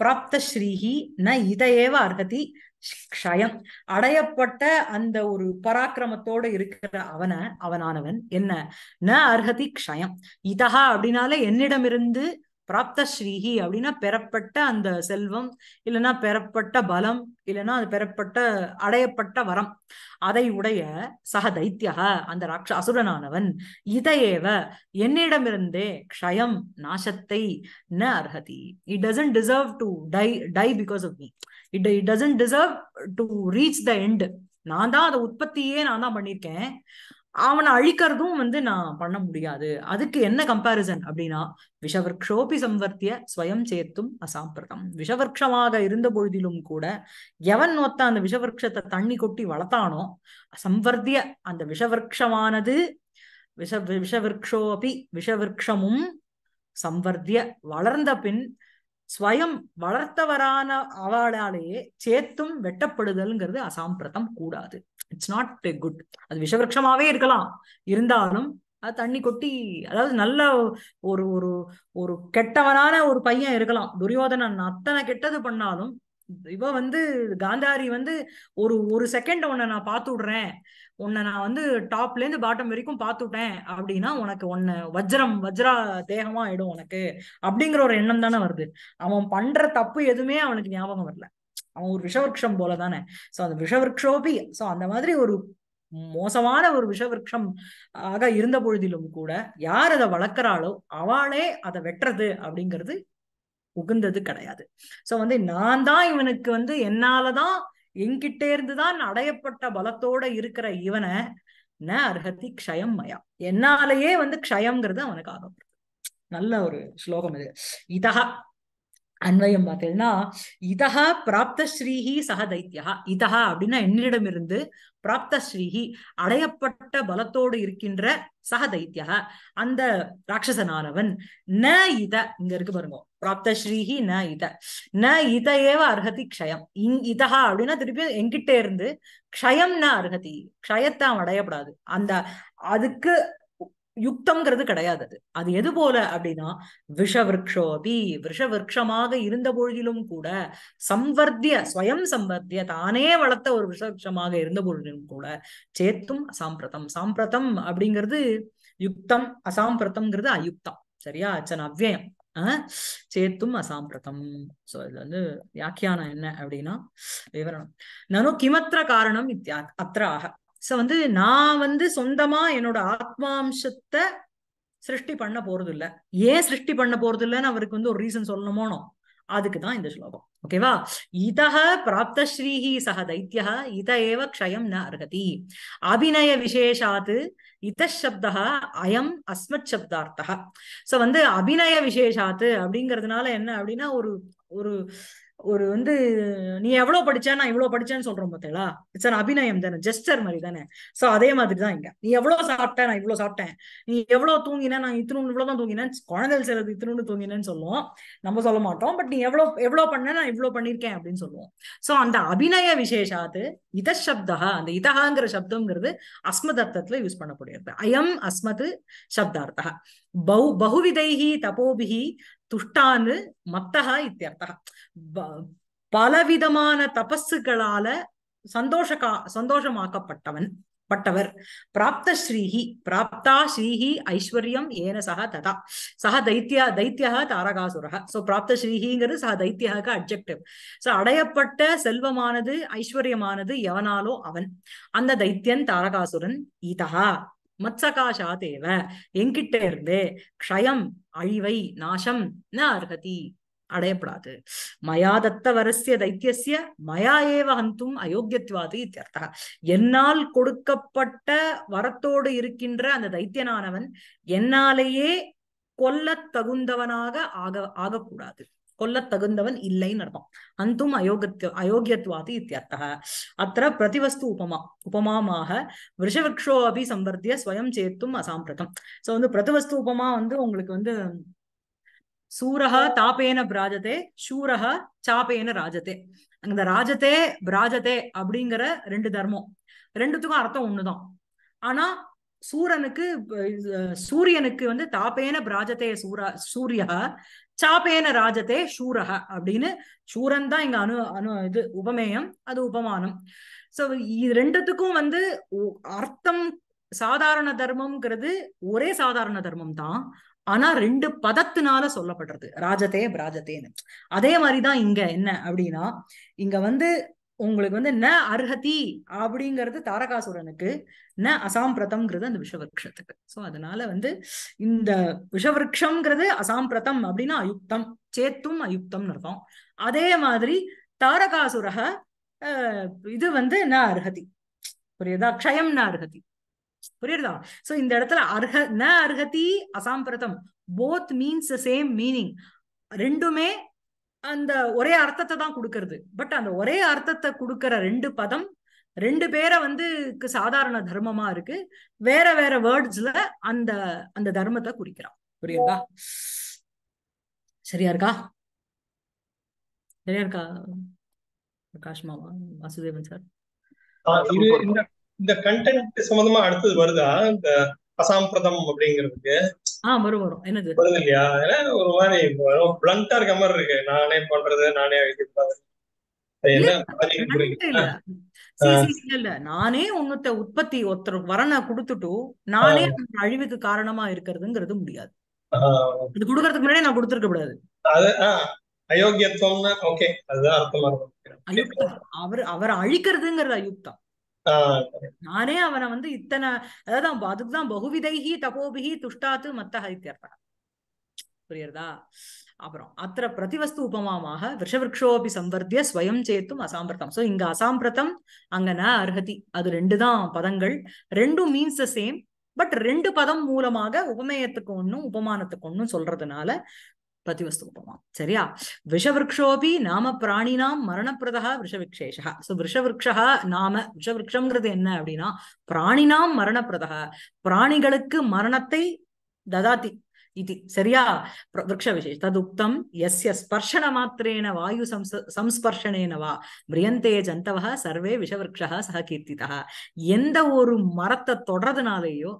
பிராப்த ஸ்ரீஹி ந இதையேவ அர்ஹதி க்ஷயம் அடையப்பட்ட அந்த ஒரு பராக்கிரமத்தோட இருக்கிற அவனை அவனானவன் என்ன ந அர்ஹதி க்ஷயம் இதா அப்படின்னாலே என்னிடமிருந்து பிராப்த ஸ்ரீஹி அப்படின்னா பெறப்பட்ட அந்த செல்வம் இல்லைன்னா பெறப்பட்ட பலம் இல்லைன்னா அது பெறப்பட்ட அடையப்பட்ட வரம் அதை உடைய சக தைத்தியக அந்த ராட்ச அசுரனானவன் இதையேவ என்னிடமிருந்தே க்ஷயம் நாசத்தை ந அர்ஹதி it doesn't deserve to die die because of me it it doesn't deserve to reach the end நான் தான் அதை உற்பத்தியே நான் தான் பண்ணியிருக்கேன் அவனை அழிக்கிறதும் வந்து நான் பண்ண முடியாது அதுக்கு என்ன கம்பாரிசன் அப்படின்னா விஷவர்க்ஷோபி சம்வர்த்திய ஸ்வயம் சேர்த்தும் அசாம்பிரதம் விஷவர்க்ஷமாக இருந்த பொழுதிலும் கூட எவன் ஒத்த அந்த விஷவர்க்ஷத்தை தண்ணி கொட்டி வளர்த்தானோ சம்வர்த்திய அந்த விஷவர்க்ஷமானது விஷ விஷவர்க்ஷோபி விஷவர்க்ஷமும் சம்வர்த்திய வளர்ந்த பின் ஸ்வயம் வளர்த்தவரான அவளாலேயே சேத்தும் வெட்டப்படுதல்ங்கிறது அசாம்பிரதம் கூடாது இட்ஸ் நாட் குட் அது விஷவருஷமாவே இருக்கலாம் இருந்தாலும் அது தண்ணி கொட்டி அதாவது நல்ல ஒரு ஒரு ஒரு கெட்டவனான ஒரு பையன் இருக்கலாம் துரியோதனன் அத்தனை கெட்டது பண்ணாலும் இவ வந்து காந்தாரி வந்து ஒரு ஒரு செகண்ட் உன்னை நான் பார்த்து விடுறேன் உன்னை நான் வந்து டாப்ல இருந்து பாட்டம் வரைக்கும் பார்த்துட்டேன் அப்படின்னா உனக்கு ஒன்னு வஜ்ரம் வஜ்ரா தேகமா ஆயிடும் உனக்கு அப்படிங்கிற ஒரு எண்ணம் தானே வருது அவன் பண்ற தப்பு எதுவுமே அவனுக்கு ஞாபகம் வரல அவன் ஒரு விஷவருஷம் போல தானே சோ அந்த விஷவருஷோபி சோ அந்த மாதிரி ஒரு மோசமான ஒரு விஷவருஷம் ஆக இருந்த பொழுதிலும் கூட யார் அதை வளர்க்குறாளோ அவளே அதை வெட்டுறது அப்படிங்கிறது உகுந்தது கிடையாது சோ வந்து நான் தான் இவனுக்கு வந்து என்னாலதான் என்கிட்டே இருந்துதான் அடையப்பட்ட பலத்தோட இருக்கிற இவனை ந அர்ஹதி க்ஷயம் மயா என்னாலேயே வந்து க்ஷயம்ங்கிறது அவனுக்கு ஆகப்படுது நல்ல ஒரு ஸ்லோகம் இது இதா அன்வயம் பார்த்தீங்கன்னா இதஹா பிராப்த ஸ்ரீஹி சக தைத்தியா இதஹா அப்படின்னா என்னிடமிருந்து பிராப்த ஸ்ரீஹி அடையப்பட்ட பலத்தோடு இருக்கின்ற சக தைத்தியா அந்த ராட்சசனானவன் ந இத இங்க இருக்கு பாருங்க பிராப்த ஸ்ரீஹி ந இத ந இத ஏவ அர்ஹதி க்ஷயம் இங் இதா அப்படின்னா திருப்பி எங்கிட்டே இருந்து ந அர்ஹதி க்ஷயத்தை அவன் அடையப்படாது அந்த அதுக்கு யுக்தம்ங்கிறது கிடையாது அது அது எது போல அப்படின்னா விஷவிருக்ஷோபி விஷவிருக்ஷமாக இருந்த பொழுதிலும் கூட சம்வர்த்திய ஸ்வயம் சம்வர்த்திய தானே வளர்த்த ஒரு விஷவிருஷமாக இருந்த பொழுதிலும் கூட சேத்தும் அசாம்பிரதம் சாம்பிரதம் அப்படிங்கிறது யுக்தம் அசாம்பிரதம்ங்கிறது அயுக்தம் சரியா அச்சன் அவ்வயம் சேத்தும் அசாம்பிரதம் சோ இதுல வந்து வியாக்கியானம் என்ன அப்படின்னா விவரணம் நானும் கிமத்திர காரணம் இத்தியா அத்ராக சோ வந்து நான் வந்து சொந்தமா என்னோட ஆத்மாம்சத்தை சிருஷ்டி பண்ண போறது இல்ல ஏன் சிருஷ்டி பண்ண போறது இல்லைன்னு அவருக்கு வந்து ஒரு ரீசன் சொல்லணுமோனோ அதுக்குதான் இந்த ஸ்லோகம் ஓகேவா இத பிராப்த ஸ்ரீஹி சக தைத்திய இத ஏவ க்ஷயம் ந அர்ஹதி அபிநய விசேஷாத்து இத சப்தா அயம் அஸ்மத் சப்தார்த்தா சோ வந்து அபிநய விசேஷாத்து அப்படிங்கிறதுனால என்ன அப்படின்னா ஒரு ஒரு ஒரு வந்து நீ எவ்வளவு படிச்சா நான் இவ்வளவு படிச்சேன்னு சொல்றோம் பார்த்தீங்களா இட்ஸ் அன் அபிநயம் தானே ஜெஸ்டர் மாதிரி தானே சோ அதே மாதிரி தான் இங்க நீ எவ்வளவு சாப்பிட்டேன் நான் இவ்வளவு சாப்பிட்டேன் நீ எவ்வளவு தூங்கினா நான் இத்தனு இவ்வளவுதான் தூங்கினேன் குழந்தைகள் சிலது இத்தனு தூங்கினேன்னு சொல்லுவோம் நம்ம சொல்ல மாட்டோம் பட் நீ எவ்வளவு எவ்வளவு பண்ண நான் இவ்வளவு பண்ணிருக்கேன் அப்படின்னு சொல்லுவோம் சோ அந்த அபிநய விசேஷாத்து இத சப்தா அந்த இதஹாங்கிற சப்தம்ங்கிறது அஸ்மதர்த்தத்துல யூஸ் பண்ணக்கூடியது அயம் அஸ்மது சப்தார்த்தா பௌ பகுவிதைஹி தபோபிஹி துஷ்டான்னு மத்தகா இத்தியர்த்தகா பலவிதமான தபஸுகளால சந்தோஷகா சந்தோஷமாக்கப்பட்டவன் பட்டவர் பிராப்த ஸ்ரீஹி பிராப்தா ஸ்ரீஹி ஐஸ்வர்யம் ஏன சக ததா சக தைத்தியா தைத்தியக தாரகாசுரக சோ பிராப்த ஸ்ரீஹிங்கிறது சக தைத்தியக அப்ஜெக்டிவ் சோ அடையப்பட்ட செல்வமானது ஐஸ்வர்யமானது எவனாலோ அவன் அந்த தைத்தியன் தாரகாசுரன் இதா மத்சகாஷாதேவ எங்கிட்ட இருந்து க்ஷயம் அழிவை நாசம் ந அர்ஹதி அடையப்படாது மயா தத்த வரசிய தைத்தியசிய மயா ஏவ ஹந்தும் அயோக்கியத்வாது இத்தியர்த்தா என்னால் கொடுக்கப்பட்ட வரத்தோடு இருக்கின்ற அந்த தைத்தியனானவன் என்னாலேயே கொல்ல தகுந்தவனாக ஆக ஆகக்கூடாது கொல்ல தகுந்தவன் இல்லைன்னு அர்த்தம் அந்தும் அயோகத் அயோக்கியத்வாதி இத்தியர்த்தக அத்த பிரதிவஸ்து உபமா உபமாமாக விஷவக்ஷோ அபி சம்பர்த்திய ஸ்வயம் சேத்தும் அசாம்பிரதம் சோ வந்து பிரதிவஸ்து உபமா வந்து உங்களுக்கு வந்து சூரக தாபேன பிராஜதே சூரக சாபேன ராஜதே அந்த ராஜதே பிராஜதே அப்படிங்கிற ரெண்டு தர்மம் ரெண்டுத்துக்கும் அர்த்தம் ஒண்ணுதான் ஆனா சூரனுக்கு சூரியனுக்கு வந்து தாபேன பிராஜதே சூரா சூரிய சாபேன ராஜதே சூரக அப்படின்னு சூரன் தான் இங்க அணு அணு இது உபமேயம் அது உபமானம் சோ இது ரெண்டுத்துக்கும் வந்து அர்த்தம் சாதாரண தர்மம்ங்கிறது ஒரே சாதாரண தர்மம் தான் ஆனா ரெண்டு பதத்தினால சொல்லப்படுறது ராஜதே பிராஜதேன்னு அதே மாதிரிதான் இங்க என்ன அப்படின்னா இங்க வந்து உங்களுக்கு வந்து ந அர்ஹதி அப்படிங்கிறது தாரகாசுரனுக்கு ந அசாம்பிரதம்ங்கிறது அந்த விஷவருஷத்துக்கு ஸோ அதனால வந்து இந்த விஷவருஷம்ங்கிறது அசாம்பிரதம் அப்படின்னா அயுக்தம் சேத்தும் அயுக்தம்னு அர்த்தம் அதே மாதிரி தாரகாசுரக இது வந்து ந அர்ஹதி புரியுதா க்ஷயம் ந அர்ஹதி புரியுதா ஸோ இந்த இடத்துல அர்ஹ ந அர்ஹதி அசாம்பிரதம் போத் மீன்ஸ் சேம் மீனிங் ரெண்டுமே அந்த ஒரே அர்த்தத்தை தான் கொடுக்கறது பட் அந்த ஒரே அர்த்தத்தை கொடுக்கற ரெண்டு பதம் ரெண்டு பேரை வந்து சாதாரண தர்மமா இருக்கு வேற வேற வேர்ட்ஸ்ல அந்த அந்த தர்மத்தை குறிக்கிறான் புரியுதா சரியா இருக்கா சரியா இருக்கா பிரகாஷ் மாமா வாசுதேவன் சார் இந்த கண்டென்ட் சம்பந்தமா அடுத்தது வருதா இந்த அசாம்பிரதம் அப்படிங்கிறதுக்கு ஆஹ் வரும் வரும் என்னது வருது இல்லையா ஒரு மாதிரி பிளண்டா இருக்க மாதிரி இருக்கு நானே பண்றது நானே இல்ல நானே ஒன்னத்த உற்பத்தி ஒருத்தர் வரனை கொடுத்துட்டு நானே அழிவுக்கு காரணமா இருக்கிறதுங்கிறது முடியாது இது குடுக்கறதுக்கு முன்னாடி நான் குடுத்திருக்க கூடாது அயோக்கியத்துவம்னா ஓகே அதுதான் அர்த்தமா அவர் அவர் அழிக்கிறதுங்கிறது அயுக்தம் நானே அவனை வந்து இத்தனை அதாவது அதுக்குதான் பகுவிதைகி தபோபிகி துஷ்டாத்து மத்த இத்தியர்த்தம் புரியுறதா அப்புறம் அத்த பிரதிவஸ்து உபமாமாக விஷவிருஷோபி சம்பர்த்திய ஸ்வயம் சேத்தும் அசாம்பிரதம் சோ இங்க அசாம்பிரதம் அங்க ந அர்ஹதி அது ரெண்டு தான் பதங்கள் ரெண்டும் மீன்ஸ் த சேம் பட் ரெண்டு பதம் மூலமாக உபமேயத்துக்கு ஒன்னும் உபமானத்துக்கு ஒன்னும் சொல்றதுனால பிரதிவஸ்து உபமா சரியா விஷவருஷோபி நாம பிராணினாம் மரணப்பிரதா விஷவிக்ஷேஷா சோ விஷவருஷா நாம விஷவருஷங்கிறது என்ன அப்படின்னா பிராணினாம் மரணப்பிரதா பிராணிகளுக்கு மரணத்தை ததாத்தி இது சரியா वृक्षविशेष तदुक्तं ஸ்பர்ஷன மாத்திரேன வாயு சம்ஸ்பர்ஷனேன வா மிரியந்தே ஜந்தவா சர்வே விஷவருஷா சக கீர்த்திதா எந்த ஒரு மரத்தை தொடறதுனாலேயோ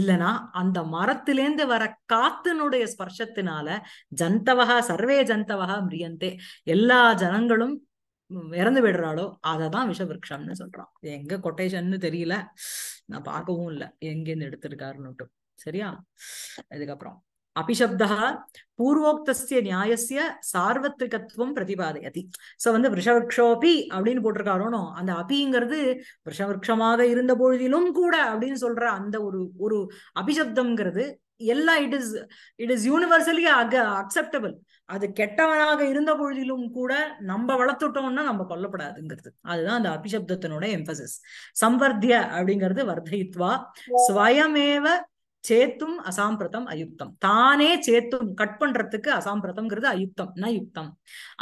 இல்லனா அந்த மரத்திலேந்து வர காத்தினுடைய ஸ்பர்ஷத்தினால ஜந்தவா சர்வே ஜந்தவா மிரியந்தே எல்லா ஜனங்களும் இறந்து விடுறாளோ அததான் விஷவிருஷம்னு சொல்றான் எங்க கொட்டேஷன் தெரியல நான் பார்க்கவும் இல்லை எங்கேருந்து எடுத்திருக்காருன்னுட்டும் சரியா இதுக்கப்புறம் அபிசப்தா பூர்வோக்திய நியாயசிய சார்வத்திரிகத்துவம் பிரதிபாதையதி சோ வந்து விஷவக்ஷோபி அப்படின்னு போட்டிருக்காரோனோ அந்த அபிங்கிறது விஷவக்ஷமாக இருந்த பொழுதிலும் கூட அப்படின்னு சொல்ற அந்த ஒரு ஒரு அபிசப்தம்ங்கிறது எல்லாம் it is it is universally அக அக்செப்டபிள் அது கெட்டவனாக இருந்த பொழுதிலும் கூட நம்ம வளர்த்துட்டோம்னா நம்ம கொல்லப்படாதுங்கிறது அதுதான் அந்த அபிசப்தத்தினோட எம்பசிஸ் சம்வர்த்திய அப்படிங்கிறது வர்தயித்வா ஸ்வயமேவ சேத்தும் அசாம்பிரதம் அயுக்தம் தானே சேத்தும் கட் பண்றதுக்கு அசாம்பிரதம்ங்கிறது அயுக்தம் ந யுக்தம்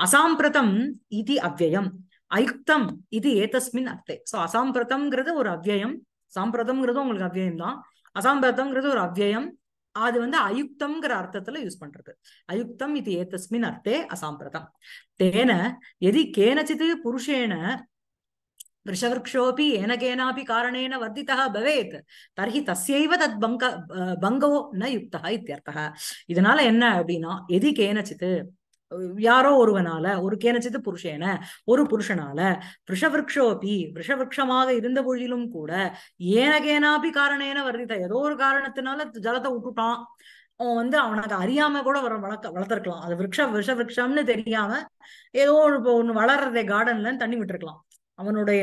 அசாம்பிரதம் இது அவ்வயம் அயுக்தம் இது ஏதஸ்மின் அர்த்தை சோ அசாம்பிரதம்ங்கிறது ஒரு அவ்வயம் சாம்பிரதம்ங்கிறது உங்களுக்கு அவ்வயம் தான் அசாம்பிரதம்ங்கிறது ஒரு அவ்வயம் அது வந்து அயுக்தம்ங்கிற அர்த்தத்துல யூஸ் பண்றது அயுக்தம் இது ஏதஸ்மின் அர்த்தே அசாம்பிரதம் தேன எதி கேனச்சித் புருஷேன वृषवृक्षोऽपि येन केनापि कारणेन वर्धितः भवेत् तर्हि தத் பங்க बङ्क பங்கோ ந யுக்தா இத்தியர்த்தா இதனால என்ன அப்படின்னா எதி கேனச்சித்து யாரோ ஒருவனால ஒரு கேனச்சித்து புருஷேன ஒரு புருஷனால விஷவருஷோபி விஷவருஷமாக இருந்த பொழுதிலும் கூட ஏனகேனாபி காரணேன வருதித்த ஏதோ ஒரு காரணத்தினால ஜலத்தை விட்டுட்டான் அவன் வந்து அவனுக்கு அறியாம கூட வர வளர்க்க வளர்த்துருக்கலாம் அது விரக்ஷ விஷ விரக்ஷம்னு தெரியாம ஏதோ ஒரு வளர்றதே கார்டன்ல தண்ணி விட்டுருக்கலாம் அவனுடைய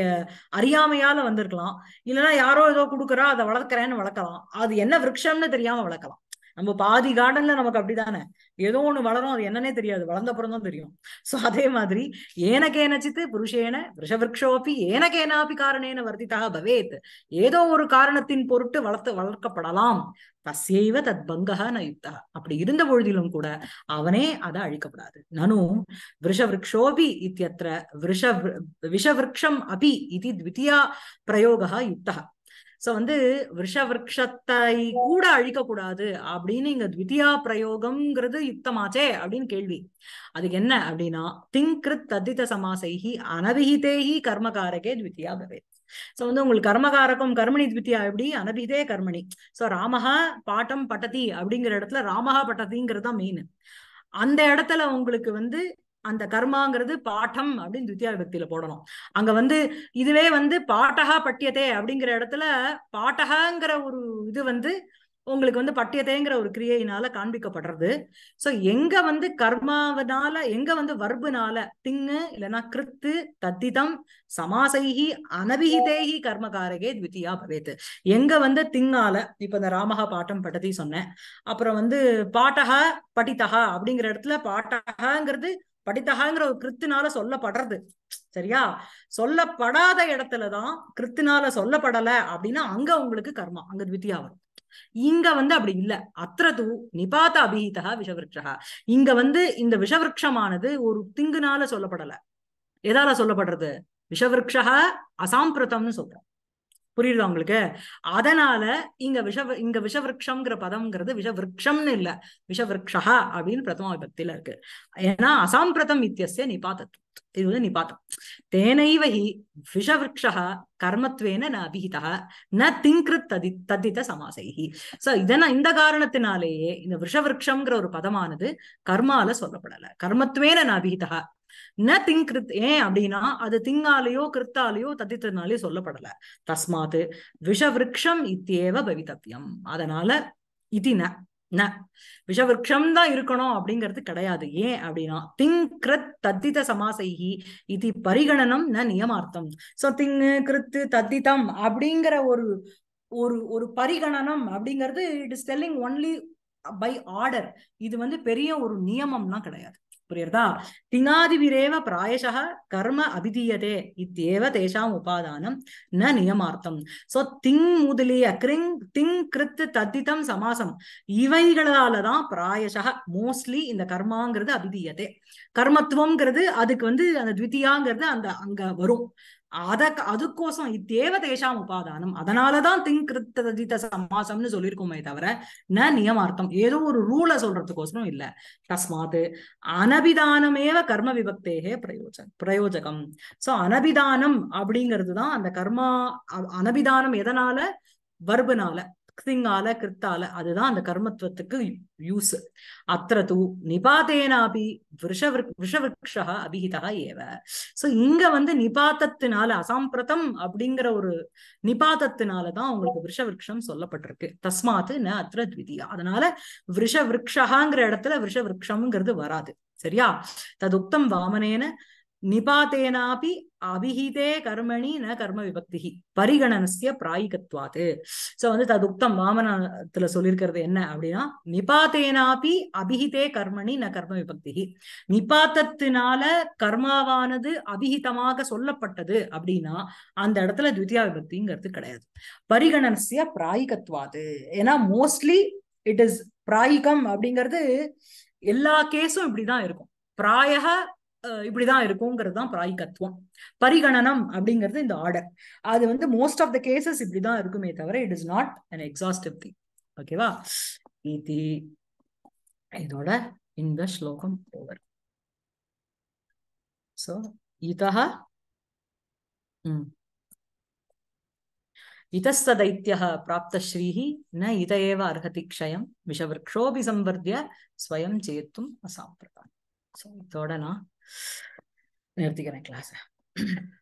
அறியாமையால வந்திருக்கலாம் இல்லைன்னா யாரோ ஏதோ கொடுக்குறா அதை வளர்க்குறேன்னு வளர்க்கலாம் அது என்ன விரக்ஷம்னு தெரியாம வளர்க்கலாம் நம்ம பாதி கார்டன்ல நமக்கு அப்படிதானே ஏதோ ஒண்ணு வளரும் அது என்னன்னே தெரியாது வளர்ந்த அப்புறம் தான் தெரியும் சோ அதே மாதிரி ஏனக்கேனச்சித்து புருஷேன விஷவிருஷோப்பி ஏனக்கேனாபி காரணேன வர்த்திதாக பவேத் ஏதோ ஒரு காரணத்தின் பொருட்டு வளர்த்து வளர்க்கப்படலாம் தசைவ தத் பங்கா ந அப்படி இருந்த பொழுதிலும் கூட அவனே அதை அழிக்கப்படாது நனு விஷவிருஷோபி இத்தியத்திர விஷ விஷவிருஷம் அபி இது த்வித்தியா பிரயோக யுக்தா சோ வந்து விஷவிருஷத்தை கூட கூட அழிக்கக்கூடாது அப்படின்னு இங்க த்விதியா பிரயோகம்ங்கிறது யுக்தமாச்சே அப்படின்னு கேள்வி அதுக்கு என்ன அப்படின்னா திங்கிருத் தத்தித சமாசைஹி அனபிஹிதேஹி கர்மகாரகே த்விதியா பவே சோ வந்து உங்களுக்கு கர்மகாரகம் கர்மணி த்வித்தியா எப்படி அனபிதே கர்மணி சோ ராமஹா பாட்டம் பட்டதி அப்படிங்கிற இடத்துல ராமஹா பட்டதிங்கிறது தான் மெயின் அந்த இடத்துல உங்களுக்கு வந்து அந்த கர்மாங்கிறது பாட்டம் அப்படின்னு துத்தியா விபக்தியில போடணும் அங்க வந்து இதுவே வந்து பாட்டகா பட்டியத்தே அப்படிங்கிற இடத்துல பாட்டகாங்கிற ஒரு இது வந்து உங்களுக்கு வந்து பட்டியத்தேங்கிற ஒரு கிரியையினால காண்பிக்கப்படுறது சோ எங்க வந்து கர்மாவனால எங்க வந்து வர்புனால திங்கு இல்லைன்னா கிருத்து தத்திதம் சமாசைகி அனபிகிதேகி கர்மகாரகே த்வித்தியா பவேத்து எங்க வந்து திங்கால இப்ப இந்த ராமகா பாட்டம் பட்டத்தி சொன்னேன் அப்புறம் வந்து பாட்டகா படித்தகா அப்படிங்கிற இடத்துல பாட்டகாங்கிறது படித்தகாங்கிற ஒரு கிருத்தினால சொல்லப்படுறது சரியா சொல்லப்படாத இடத்துலதான் கிருத்தினால சொல்லப்படல அப்படின்னா அங்க உங்களுக்கு கர்மா அங்க வித்தியா வரும் இங்க வந்து அப்படி இல்ல அத்திரது நிபாத அபிஹிதா விஷவிருட்சா இங்க வந்து இந்த விஷவருஷமானது ஒரு திங்குனால சொல்லப்படல எதால சொல்லப்படுறது விஷவிருட்சா அசாம்பிரதம்னு சொல்றோம் புரியுதா உங்களுக்கு அதனால இங்க விஷ இங்க விஷவிருஷம்ங்கிற பதம்ங்கிறது விஷவிருட்சம்னு இல்ல விஷவிருட்சா அப்படின்னு பிரதம விபக்தியில இருக்கு ஏன்னா அசாம்பிரதம் இத்தியசிய நிபாதத்துவம் இது வந்து நிபாதம் தேனைவகி ஹி கர்மத்வேன ந அபிஹிதா ந திங்கிருத் ததி தத்தித சமாசைகி சோ இதனா இந்த காரணத்தினாலேயே இந்த விஷவிருட்சம்ங்கிற ஒரு பதமானது கர்மால சொல்லப்படல கர்மத்வேன ந அபிஹிதா ந திங் கிருத் ஏன் அப்படின்னா அது திங்காலேயோ கிருத்தாலேயோ தத்தித்தனாலேயோ சொல்லப்படல தஸ்மாத்து விஷவிருக்ஷம் இத்தியேவ பவித்தவியம் அதனால இது ந ந விஷவிருக்ஷம் தான் இருக்கணும் அப்படிங்கிறது கிடையாது ஏன் அப்படின்னா திங் கிருத் தத்தித சமாசைகி இது பரிகணனம் ந நியமார்த்தம் சோ திங் கிருத்து தத்திதம் அப்படிங்கிற ஒரு ஒரு ஒரு பரிகணனம் அப்படிங்கிறது it is telling only by order இது வந்து பெரிய ஒரு நியமம்லாம் கிடையாது புரியுறதா திங்காதிவிரேவ பிராயசக கர்ம அபிதீயதே இத்தியேவ தேசாம் உபாதானம் ந நியமார்த்தம் சோ திங் முதலிய கிரிங் திங் கிருத்து தத்திதம் சமாசம் இவைகளாலதான் பிராயசக மோஸ்ட்லி இந்த கர்மாங்கிறது அபிதீயதே கர்மத்துவம்ங்கிறது அதுக்கு வந்து அந்த த்வித்தியாங்கிறது அந்த அங்க வரும் அத அதுக்கோசம் இத்தேவ தேசாம் உபாதானம் அதனாலதான் திங்கிருத்த சமாசம்னு சொல்லியிருக்கோமே தவிர ந நியமார்த்தம் ஏதோ ஒரு ரூலை சொல்றதுக்கோசரம் இல்ல தஸ்மாத் அனபிதானமேவ கர்ம விபக்தேகே பிரயோஜ பிரயோஜகம் சோ அனபிதானம் அப்படிங்கிறது தான் அந்த கர்மா அனபிதானம் எதனால வர்பனால பக்திங்கால கிருத்தால அதுதான் அந்த கர்மத்துவத்துக்கு யூஸ் அத்திர தூ நிபாத்தேனாபி விஷவிரு அபிஹிதா ஏவ சோ இங்க வந்து நிபாத்தத்தினால அசாம்பிரதம் அப்படிங்கிற ஒரு நிபாத்தத்தினாலதான் உங்களுக்கு விஷவிருஷம் சொல்லப்பட்டிருக்கு தஸ்மாத்து ந அத்திர த்விதியா அதனால விஷவிருஷாங்கிற இடத்துல விஷவிருஷம்ங்கிறது வராது சரியா ததுக்தம் வாமனேன நிபாத்தேனாபி அபிஹிதே கர்மணி ந கர்ம விபக்தி பரிகணனசிய பிராயிகத்வாது சோ வந்து ததுக்தம் வாமனத்துல சொல்லியிருக்கிறது என்ன அப்படின்னா நிபாத்தேனாபி அபிஹிதே கர்மணி ந கர்ம விபக்தி நிபாத்தத்தினால கர்மாவானது அபிஹிதமாக சொல்லப்பட்டது அப்படின்னா அந்த இடத்துல துவித்தியா விபக்திங்கிறது கிடையாது பரிகணனசிய பிராயிகத்வாது ஏன்னா மோஸ்ட்லி இட் இஸ் பிராயிகம் அப்படிங்கிறது எல்லா கேஸும் இப்படிதான் இருக்கும் பிராயக இப்படிதான் இருக்குங்கிறது தான் பிராய்கத்துவம் பரிகணனம் அப்படிங்கிறது இந்த ஆர்டர் அது வந்து மோஸ்ட் ஆஃப் த கேசஸ் இப்படிதான் இருக்குமே தவிர it is not an exhaustive thing ஓகேவா இது இதோட இந்த ஸ்லோகம் ஓவர் ஸோ இதா ம் இத்தஸ்ததைத்தியः பிராப்தஸ்ரீஹி ந இத ஏவ அர்ஹதி க்ஷயம் விஷவருக்ஷோபி ஸ்வயம் சேத்தும் அசாம்பிரதான் ஸோ இதோட நான் Me en clase.